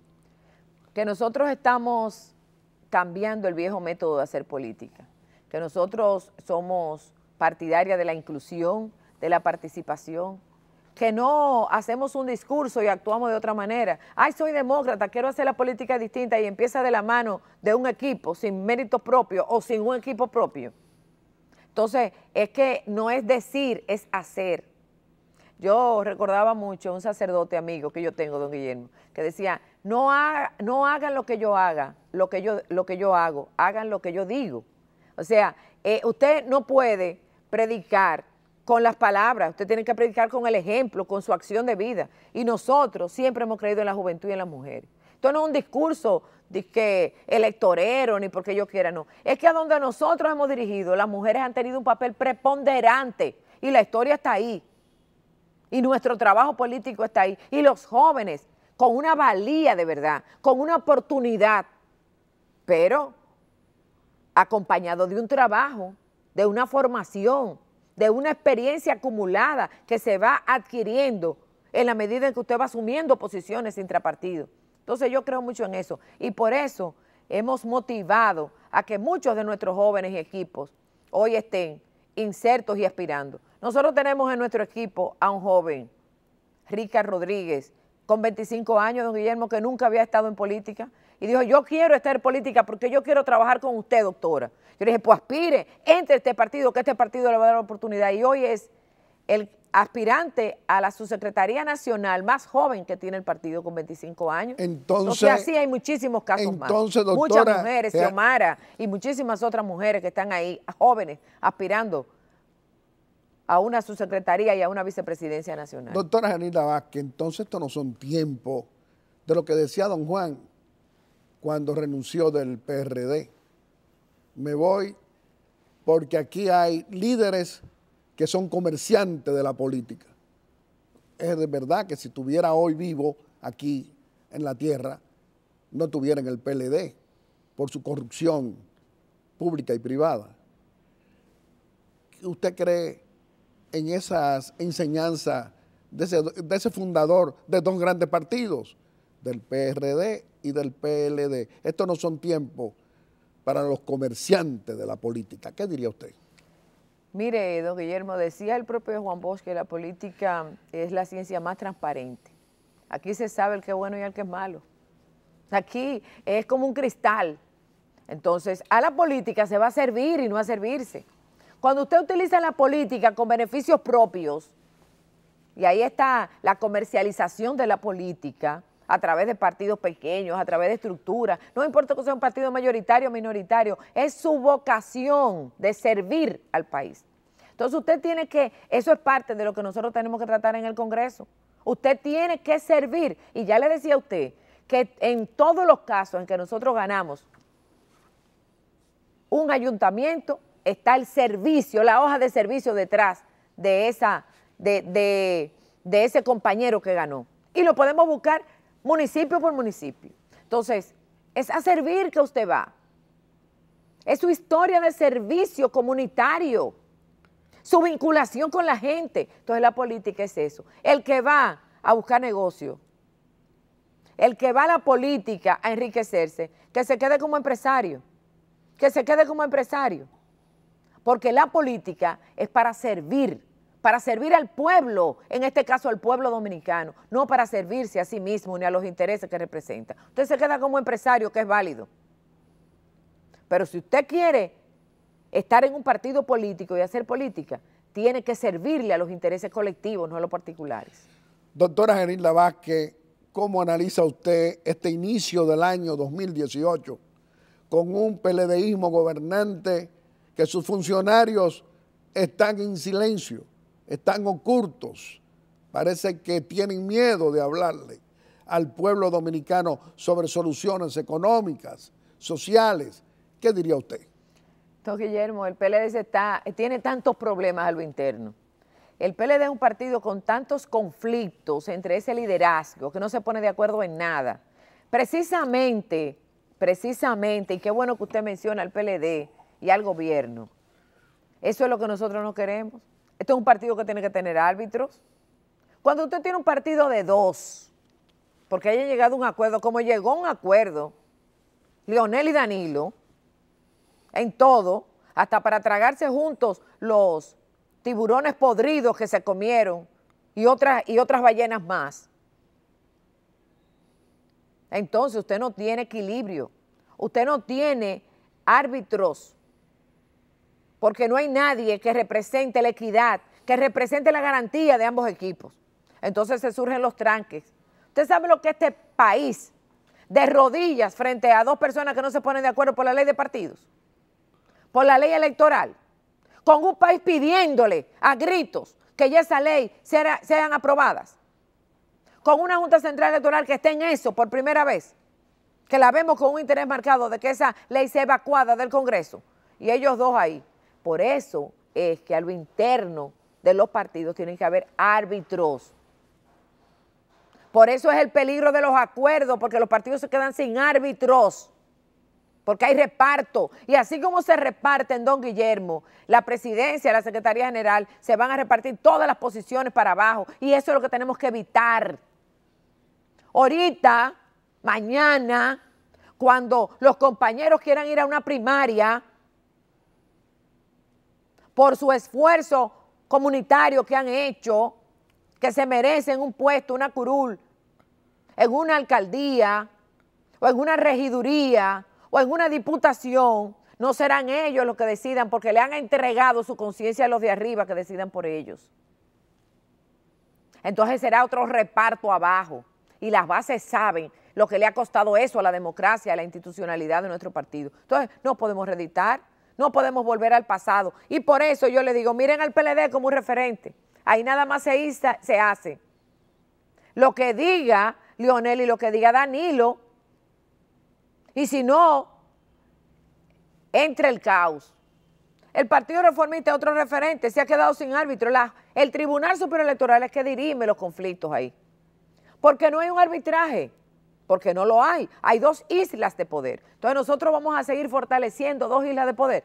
Que nosotros estamos cambiando el viejo método de hacer política que nosotros somos partidaria de la inclusión, de la participación, que no hacemos un discurso y actuamos de otra manera. Ay, soy demócrata, quiero hacer la política distinta y empieza de la mano de un equipo sin mérito propio o sin un equipo propio. Entonces, es que no es decir, es hacer. Yo recordaba mucho a un sacerdote amigo que yo tengo, don Guillermo, que decía, no, no hagan lo que yo haga, lo que yo, lo que yo hago, hagan lo que yo digo. O sea, eh, usted no puede predicar con las palabras, usted tiene que predicar con el ejemplo, con su acción de vida. Y nosotros siempre hemos creído en la juventud y en las mujeres. Esto no es un discurso de que electorero ni porque yo quiera, no. Es que a donde nosotros hemos dirigido, las mujeres han tenido un papel preponderante y la historia está ahí. Y nuestro trabajo político está ahí. Y los jóvenes, con una valía de verdad, con una oportunidad. Pero acompañado de un trabajo, de una formación, de una experiencia acumulada que se va adquiriendo en la medida en que usted va asumiendo posiciones intrapartido. Entonces yo creo mucho en eso y por eso hemos motivado a que muchos de nuestros jóvenes y equipos hoy estén insertos y aspirando. Nosotros tenemos en nuestro equipo a un joven, Rica Rodríguez, con 25 años, don Guillermo, que nunca había estado en política, y dijo, yo quiero estar en política porque yo quiero trabajar con usted, doctora. Yo le dije, pues aspire, entre este partido, que este partido le va a dar la oportunidad. Y hoy es el aspirante a la subsecretaría nacional más joven que tiene el partido con 25 años. Entonces, así hay muchísimos casos entonces, más. Muchas mujeres, Xiomara y muchísimas otras mujeres que están ahí, jóvenes, aspirando a una subsecretaría y a una vicepresidencia nacional. Doctora Janita Vázquez, entonces estos no son tiempos de lo que decía don Juan, cuando renunció del PRD. Me voy porque aquí hay líderes que son comerciantes de la política. Es de verdad que si estuviera hoy vivo aquí en la tierra, no tuvieran en el PLD por su corrupción pública y privada. ¿Usted cree en esas enseñanzas de ese, de ese fundador de dos grandes partidos, del PRD y del PLD. Estos no son tiempos para los comerciantes de la política. ¿Qué diría usted? Mire, don Guillermo, decía el propio Juan Bosch que la política es la ciencia más transparente. Aquí se sabe el que es bueno y el que es malo. Aquí es como un cristal. Entonces, a la política se va a servir y no a servirse. Cuando usted utiliza la política con beneficios propios, y ahí está la comercialización de la política, a través de partidos pequeños, a través de estructuras, no importa que sea un partido mayoritario o minoritario, es su vocación de servir al país. Entonces usted tiene que, eso es parte de lo que nosotros tenemos que tratar en el Congreso. Usted tiene que servir, y ya le decía a usted, que en todos los casos en que nosotros ganamos un ayuntamiento, está el servicio, la hoja de servicio detrás de, esa, de ese compañero que ganó. Y lo podemos buscar municipio por municipio. Entonces, es a servir que usted va. Es su historia de servicio comunitario, su vinculación con la gente. Entonces la política es eso. El que va a buscar negocio, el que va a la política a enriquecerse, que se quede como empresario, que se quede como empresario. Porque la política es para servir para servir al pueblo, en este caso al pueblo dominicano, no para servirse a sí mismo ni a los intereses que representa. Usted se queda como empresario, que es válido. Pero si usted quiere estar en un partido político y hacer política, tiene que servirle a los intereses colectivos, no a los particulares. Doctora Gerilda Vázquez, ¿cómo analiza usted este inicio del año 2018 con un peledeísmo gobernante que sus funcionarios están en silencio? están ocultos. Parece que tienen miedo de hablarle al pueblo dominicano sobre soluciones económicas, sociales. ¿Qué diría usted? Don Guillermo, el PLD tiene tantos problemas a lo interno. El PLD es un partido con tantos conflictos entre ese liderazgo que no se pone de acuerdo en nada. Precisamente, precisamente, y qué bueno que usted menciona al PLD y al gobierno. Eso es lo que nosotros no queremos. Este es un partido que tiene que tener árbitros. Cuando usted tiene un partido de dos, porque haya llegado a un acuerdo, como llegó un acuerdo, Lionel y Danilo, en todo, hasta para tragarse juntos los tiburones podridos que se comieron y otras, y otras ballenas más. Entonces usted no tiene equilibrio, usted no tiene árbitros porque no hay nadie que represente la equidad, que represente la garantía de ambos equipos. Entonces se surgen los tranques. Usted sabe lo que este país, de rodillas frente a dos personas que no se ponen de acuerdo por la ley de partidos, por la ley electoral, con un país pidiéndole a gritos que ya esa ley sea, sean aprobadas, con una Junta Central Electoral que esté en eso por primera vez, que la vemos con un interés marcado de que esa ley sea evacuada del Congreso, y ellos dos ahí. Por eso es que a lo interno de los partidos tienen que haber árbitros. Por eso es el peligro de los acuerdos, porque los partidos se quedan sin árbitros, porque hay reparto. Y así como se reparten, don Guillermo, la presidencia, la Secretaría General, se van a repartir todas las posiciones para abajo. Y eso es lo que tenemos que evitar. Ahorita, mañana, cuando los compañeros quieran ir a una primaria, por su esfuerzo comunitario que han hecho, que se merecen un puesto, una curul, en una alcaldía o en una regiduría o en una diputación, no serán ellos los que decidan porque le han entregado su conciencia a los de arriba que decidan por ellos. Entonces será otro reparto abajo y las bases saben lo que le ha costado eso a la democracia, a la institucionalidad de nuestro partido. Entonces no podemos reeditar. No podemos volver al pasado. Y por eso yo le digo, miren al PLD como un referente. Ahí nada más se, se hace. Lo que diga Lionel y lo que diga Danilo. Y si no, entra el caos. El Partido Reformista es otro referente, se ha quedado sin árbitro. La, el Tribunal Superior Electoral es que dirime los conflictos ahí. Porque no hay un arbitraje porque no lo hay. Hay dos islas de poder. Entonces nosotros vamos a seguir fortaleciendo dos islas de poder.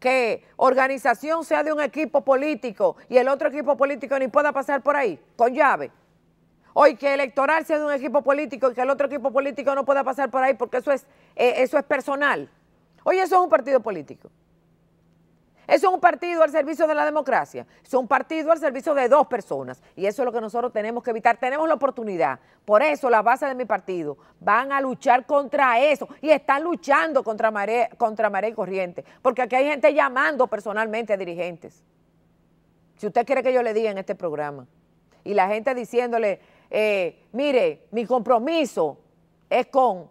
Que organización sea de un equipo político y el otro equipo político ni pueda pasar por ahí, con llave. Hoy que electoral sea de un equipo político y que el otro equipo político no pueda pasar por ahí porque eso es, eh, eso es personal. Hoy eso es un partido político es un partido al servicio de la democracia, es un partido al servicio de dos personas y eso es lo que nosotros tenemos que evitar. Tenemos la oportunidad, por eso las bases de mi partido van a luchar contra eso y están luchando contra marea, contra y corriente, porque aquí hay gente llamando personalmente a dirigentes. Si usted quiere que yo le diga en este programa y la gente diciéndole, eh, mire, mi compromiso es con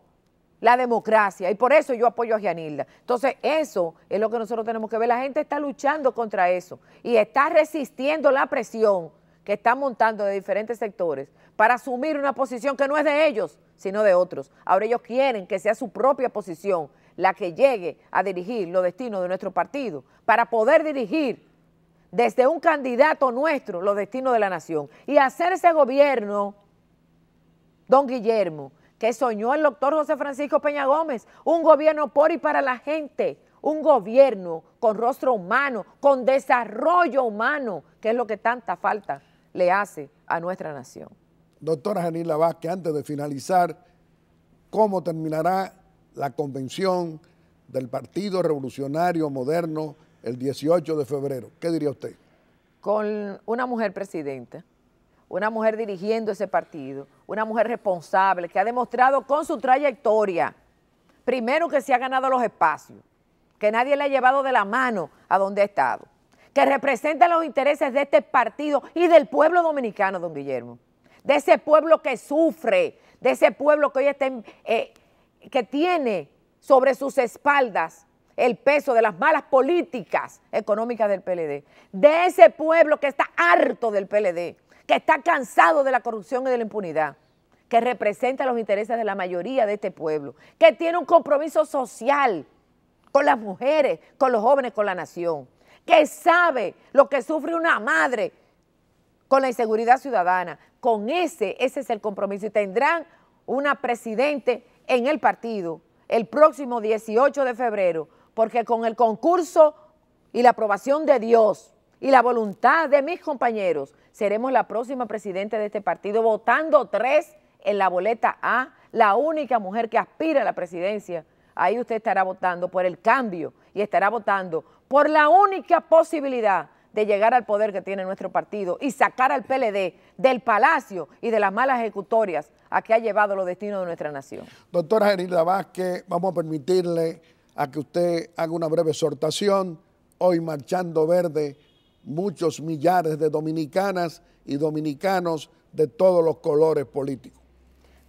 la democracia. Y por eso yo apoyo a Gianilda. Entonces, eso es lo que nosotros tenemos que ver. La gente está luchando contra eso y está resistiendo la presión que están montando de diferentes sectores para asumir una posición que no es de ellos, sino de otros. Ahora ellos quieren que sea su propia posición la que llegue a dirigir los destinos de nuestro partido, para poder dirigir desde un candidato nuestro los destinos de la nación y hacer ese gobierno, don Guillermo, que soñó el doctor José Francisco Peña Gómez, un gobierno por y para la gente, un gobierno con rostro humano, con desarrollo humano, que es lo que tanta falta le hace a nuestra nación. Doctora Janila Vázquez, antes de finalizar, ¿cómo terminará la convención del Partido Revolucionario Moderno el 18 de febrero? ¿Qué diría usted? Con una mujer presidenta una mujer dirigiendo ese partido, una mujer responsable que ha demostrado con su trayectoria, primero que se ha ganado los espacios, que nadie le ha llevado de la mano a donde ha estado, que representa los intereses de este partido y del pueblo dominicano, don Guillermo, de ese pueblo que sufre, de ese pueblo que hoy eh, que tiene sobre sus espaldas el peso de las malas políticas económicas del PLD, de ese pueblo que está harto del PLD, que está cansado de la corrupción y de la impunidad, que representa los intereses de la mayoría de este pueblo, que tiene un compromiso social con las mujeres, con los jóvenes, con la nación, que sabe lo que sufre una madre con la inseguridad ciudadana. Con ese, ese es el compromiso y tendrán una presidente en el partido el próximo 18 de febrero, porque con el concurso y la aprobación de Dios, y la voluntad de mis compañeros, seremos la próxima presidenta de este partido votando tres en la boleta A, la única mujer que aspira a la presidencia. Ahí usted estará votando por el cambio y estará votando por la única posibilidad de llegar al poder que tiene nuestro partido y sacar al PLD del palacio y de las malas ejecutorias a que ha llevado los destinos de nuestra nación. Doctora Gerilda Vázquez, vamos a permitirle a que usted haga una breve exhortación hoy marchando verde muchos millares de dominicanas y dominicanos de todos los colores políticos.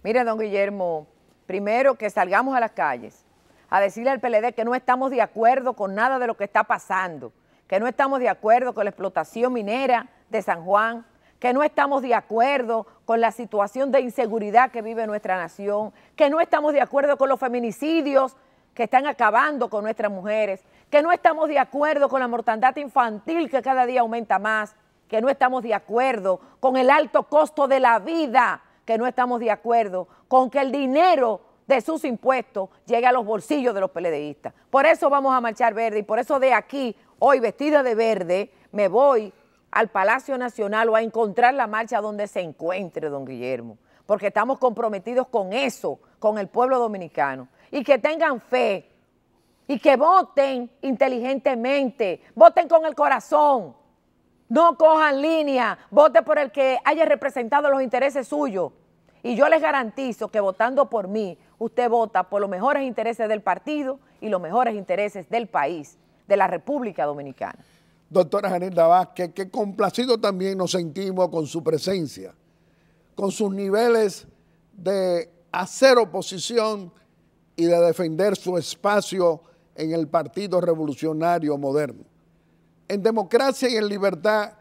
Mire, don Guillermo, primero que salgamos a las calles a decirle al PLD que no estamos de acuerdo con nada de lo que está pasando, que no estamos de acuerdo con la explotación minera de San Juan, que no estamos de acuerdo con la situación de inseguridad que vive nuestra nación, que no estamos de acuerdo con los feminicidios que están acabando con nuestras mujeres, que no estamos de acuerdo con la mortandad infantil que cada día aumenta más, que no estamos de acuerdo con el alto costo de la vida, que no estamos de acuerdo con que el dinero de sus impuestos llegue a los bolsillos de los peledeístas. Por eso vamos a marchar verde y por eso de aquí, hoy vestida de verde, me voy al Palacio Nacional o a encontrar la marcha donde se encuentre, don Guillermo, porque estamos comprometidos con eso, con el pueblo dominicano y que tengan fe y que voten inteligentemente, voten con el corazón, no cojan línea, voten por el que haya representado los intereses suyos. Y yo les garantizo que votando por mí, usted vota por los mejores intereses del partido y los mejores intereses del país, de la República Dominicana. Doctora Janilda Vázquez, qué complacido también nos sentimos con su presencia, con sus niveles de hacer oposición y de defender su espacio en el Partido Revolucionario Moderno. En democracia y en libertad,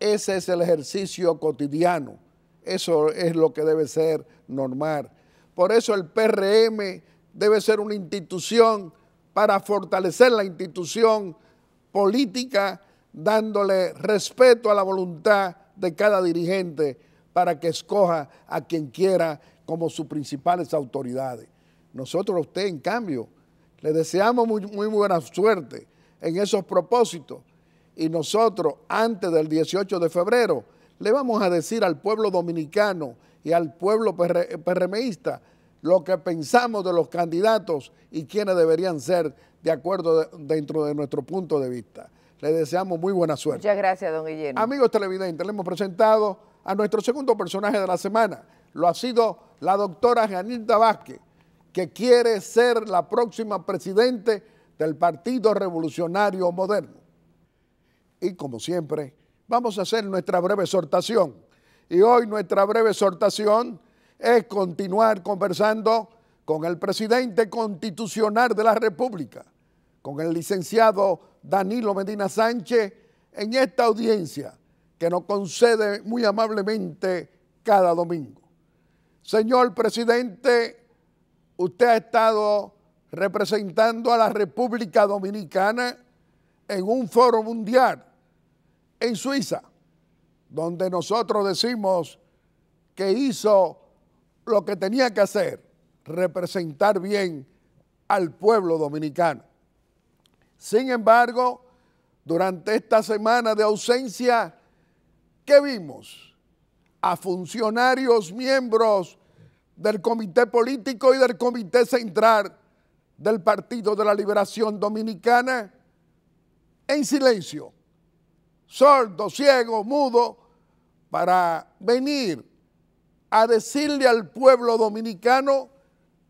ese es el ejercicio cotidiano. Eso es lo que debe ser normal. Por eso el PRM debe ser una institución para fortalecer la institución política, dándole respeto a la voluntad de cada dirigente para que escoja a quien quiera como sus principales autoridades. Nosotros a usted, en cambio, le deseamos muy, buena suerte en esos propósitos. Y nosotros, antes del 18 de febrero, le vamos a decir al pueblo dominicano y al pueblo perremeísta lo que pensamos de los candidatos y quiénes deberían ser de acuerdo dentro de nuestro punto de vista. Le deseamos muy buena suerte. Muchas gracias, don Guillermo. Amigos televidentes, le hemos presentado a nuestro segundo personaje de la semana. Lo ha sido la doctora Janita Vázquez, que quiere ser la próxima presidente del Partido Revolucionario Moderno. Y como siempre, vamos a hacer nuestra breve exhortación. Y hoy nuestra breve exhortación es continuar conversando con el presidente constitucional de la República, con el licenciado Danilo Medina Sánchez, en esta audiencia que nos concede muy amablemente cada domingo. Señor presidente Usted ha estado representando a la República Dominicana en un foro mundial en Suiza, donde nosotros decimos que hizo lo que tenía que hacer, representar bien al pueblo dominicano. Sin embargo, durante esta semana de ausencia, ¿qué vimos? A funcionarios miembros del Comité Político y del Comité Central del Partido de la Liberación Dominicana en silencio, sordo, ciego, mudo, para venir a decirle al pueblo dominicano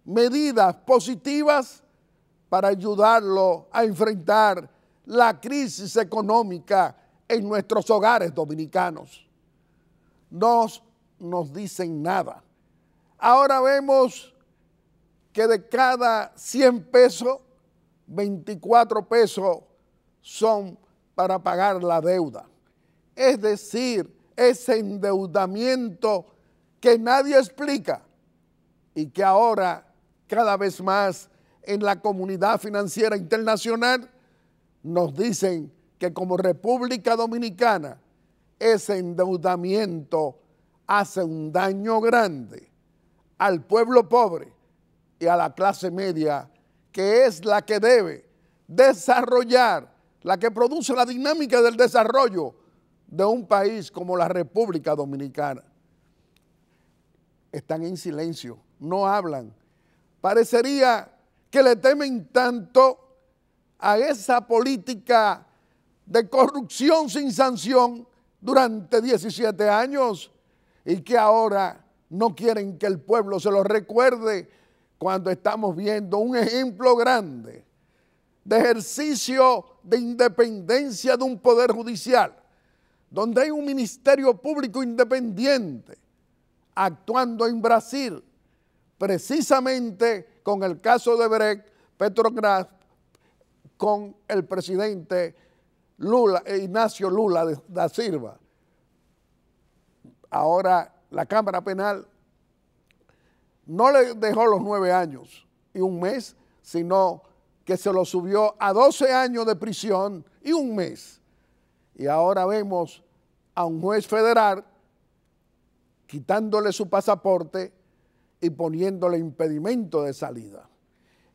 medidas positivas para ayudarlo a enfrentar la crisis económica en nuestros hogares dominicanos. No nos dicen nada. Ahora vemos que de cada 100 pesos, 24 pesos son para pagar la deuda. Es decir, ese endeudamiento que nadie explica y que ahora cada vez más en la comunidad financiera internacional nos dicen que como República Dominicana ese endeudamiento hace un daño grande al pueblo pobre y a la clase media, que es la que debe desarrollar, la que produce la dinámica del desarrollo de un país como la República Dominicana. Están en silencio, no hablan. Parecería que le temen tanto a esa política de corrupción sin sanción durante 17 años y que ahora no quieren que el pueblo se lo recuerde cuando estamos viendo un ejemplo grande de ejercicio de independencia de un poder judicial, donde hay un ministerio público independiente actuando en Brasil, precisamente con el caso de Brecht, Petrograd, con el presidente Lula, Ignacio Lula da Silva. Ahora la Cámara Penal no le dejó los nueve años y un mes, sino que se lo subió a 12 años de prisión y un mes. Y ahora vemos a un juez federal quitándole su pasaporte y poniéndole impedimento de salida.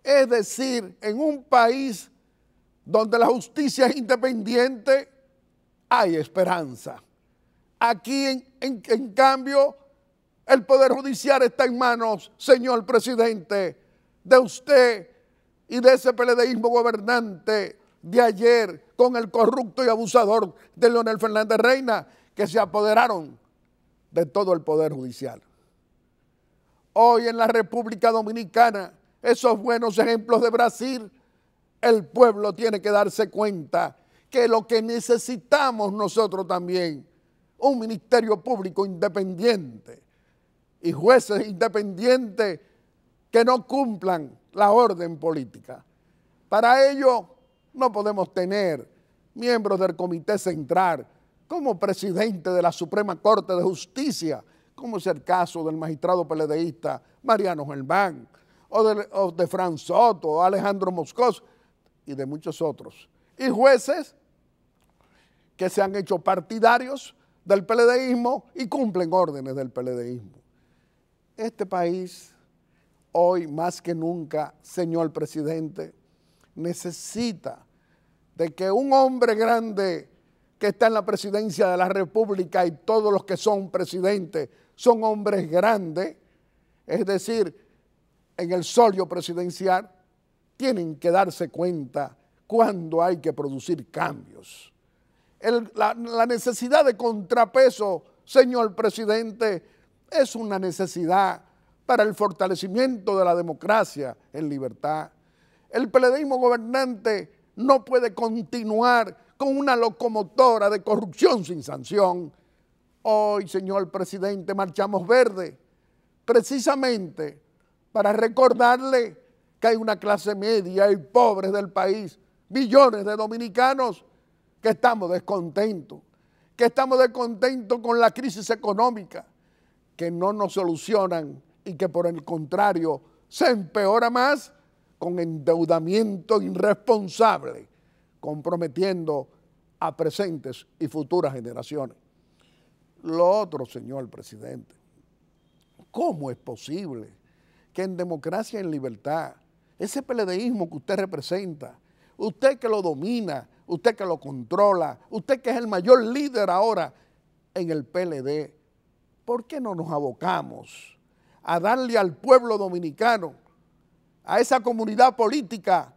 Es decir, en un país donde la justicia es independiente, hay esperanza. Aquí, en, cambio, el Poder Judicial está en manos, señor presidente, de usted y de ese peledeísmo gobernante de ayer con el corrupto y abusador de Leonel Fernández Reina, que se apoderaron de todo el Poder Judicial. Hoy en la República Dominicana, esos buenos ejemplos de Brasil, el pueblo tiene que darse cuenta que lo que necesitamos nosotros también un ministerio público independiente y jueces independientes que no cumplan la orden política. Para ello no podemos tener miembros del Comité Central como presidente de la Suprema Corte de Justicia, como es el caso del magistrado peledeísta Mariano Germán, o de, Soto, o Alejandro Moscoso, y de muchos otros. Y jueces que se han hecho partidarios del PLDismo y cumplen órdenes del peledeísmo. Este país, hoy más que nunca, señor presidente, necesita de que un hombre grande que está en la presidencia de la República y todos los que son presidentes son hombres grandes, es decir, en el solio presidencial, tienen que darse cuenta cuando hay que producir cambios la, necesidad de contrapeso, señor presidente, es una necesidad para el fortalecimiento de la democracia en libertad. El peledeísmo gobernante no puede continuar con una locomotora de corrupción sin sanción. Hoy, señor presidente, marchamos verde, precisamente para recordarle que hay una clase media y pobres del país, millones de dominicanos que estamos descontentos, que estamos descontentos con la crisis económica, que no nos solucionan y que por el contrario se empeora más con endeudamiento irresponsable, comprometiendo a presentes y futuras generaciones. Lo otro, señor presidente, ¿cómo es posible que en democracia y en libertad, ese peledeísmo que usted representa, usted que lo domina, usted que lo controla, usted que es el mayor líder ahora en el PLD, ¿por qué no nos abocamos a darle al pueblo dominicano, a esa comunidad política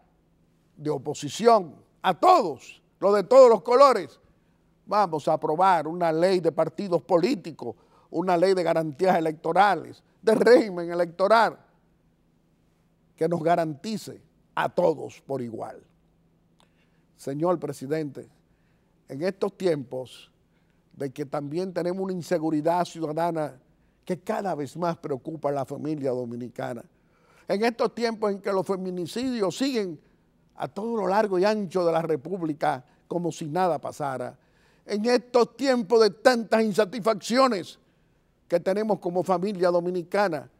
de oposición, a todos, los de todos los colores, vamos a aprobar una ley de partidos políticos, una ley de garantías electorales, de régimen electoral, que nos garantice a todos por igual señor presidente, en estos tiempos de que también tenemos una inseguridad ciudadana que cada vez más preocupa a la familia dominicana, en estos tiempos en que los feminicidios siguen a todo lo largo y ancho de la República como si nada pasara, en estos tiempos de tantas insatisfacciones que tenemos como familia dominicana,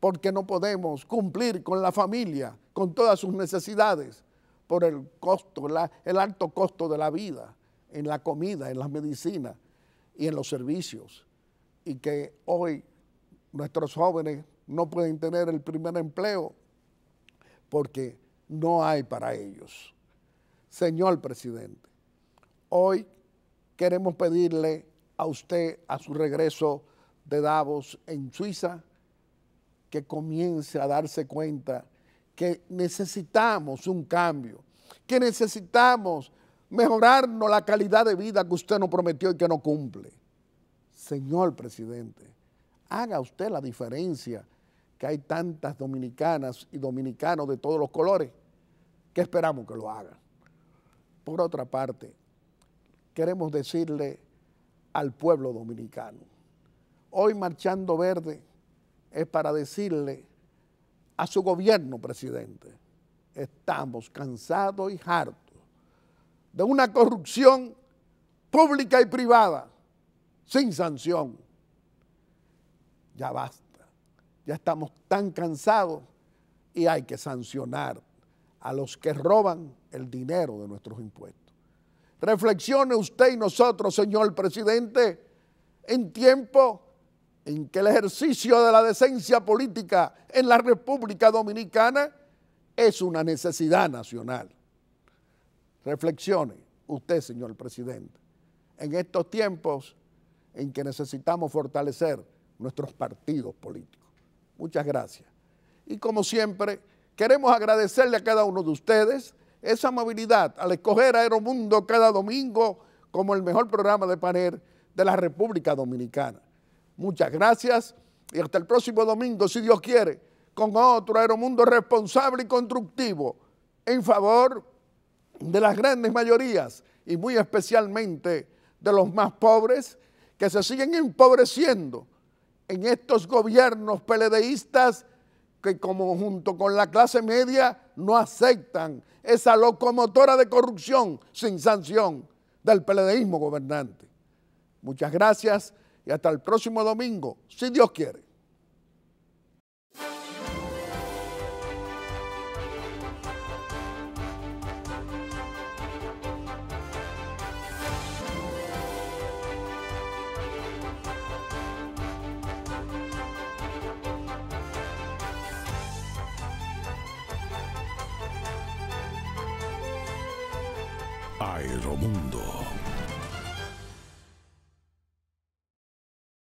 porque no podemos cumplir con la familia, con todas sus necesidades por el costo, el alto costo de la vida, en la comida, en las medicinas y en los servicios. Y que hoy nuestros jóvenes no pueden tener el primer empleo porque no hay para ellos. Señor presidente, hoy queremos pedirle a usted a su regreso de Davos en Suiza que comience a darse cuenta que necesitamos un cambio, que necesitamos mejorarnos la calidad de vida que usted nos prometió y que no cumple. Señor presidente, haga usted la diferencia que hay tantas dominicanas y dominicanos de todos los colores que esperamos que lo hagan. Por otra parte, queremos decirle al pueblo dominicano, hoy Marchando Verde es para decirle a su gobierno, presidente. Estamos cansados y hartos de una corrupción pública y privada sin sanción. Ya basta, ya estamos tan cansados y hay que sancionar a los que roban el dinero de nuestros impuestos. Reflexione usted y nosotros, señor presidente, en tiempo en que el ejercicio de la decencia política en la República Dominicana es una necesidad nacional. Reflexione usted, señor presidente, en estos tiempos en que necesitamos fortalecer nuestros partidos políticos. Muchas gracias. Y como siempre, queremos agradecerle a cada uno de ustedes esa amabilidad al escoger Aeromundo cada domingo como el mejor programa de panel de la República Dominicana. Muchas gracias y hasta el próximo domingo, si Dios quiere, con otro aeromundo responsable y constructivo en favor de las grandes mayorías y muy especialmente de los más pobres que se siguen empobreciendo en estos gobiernos peledeístas que como junto con la clase media no aceptan esa locomotora de corrupción sin sanción del peledeísmo gobernante. Muchas gracias y hasta el próximo domingo, si Dios quiere. Aeromundo.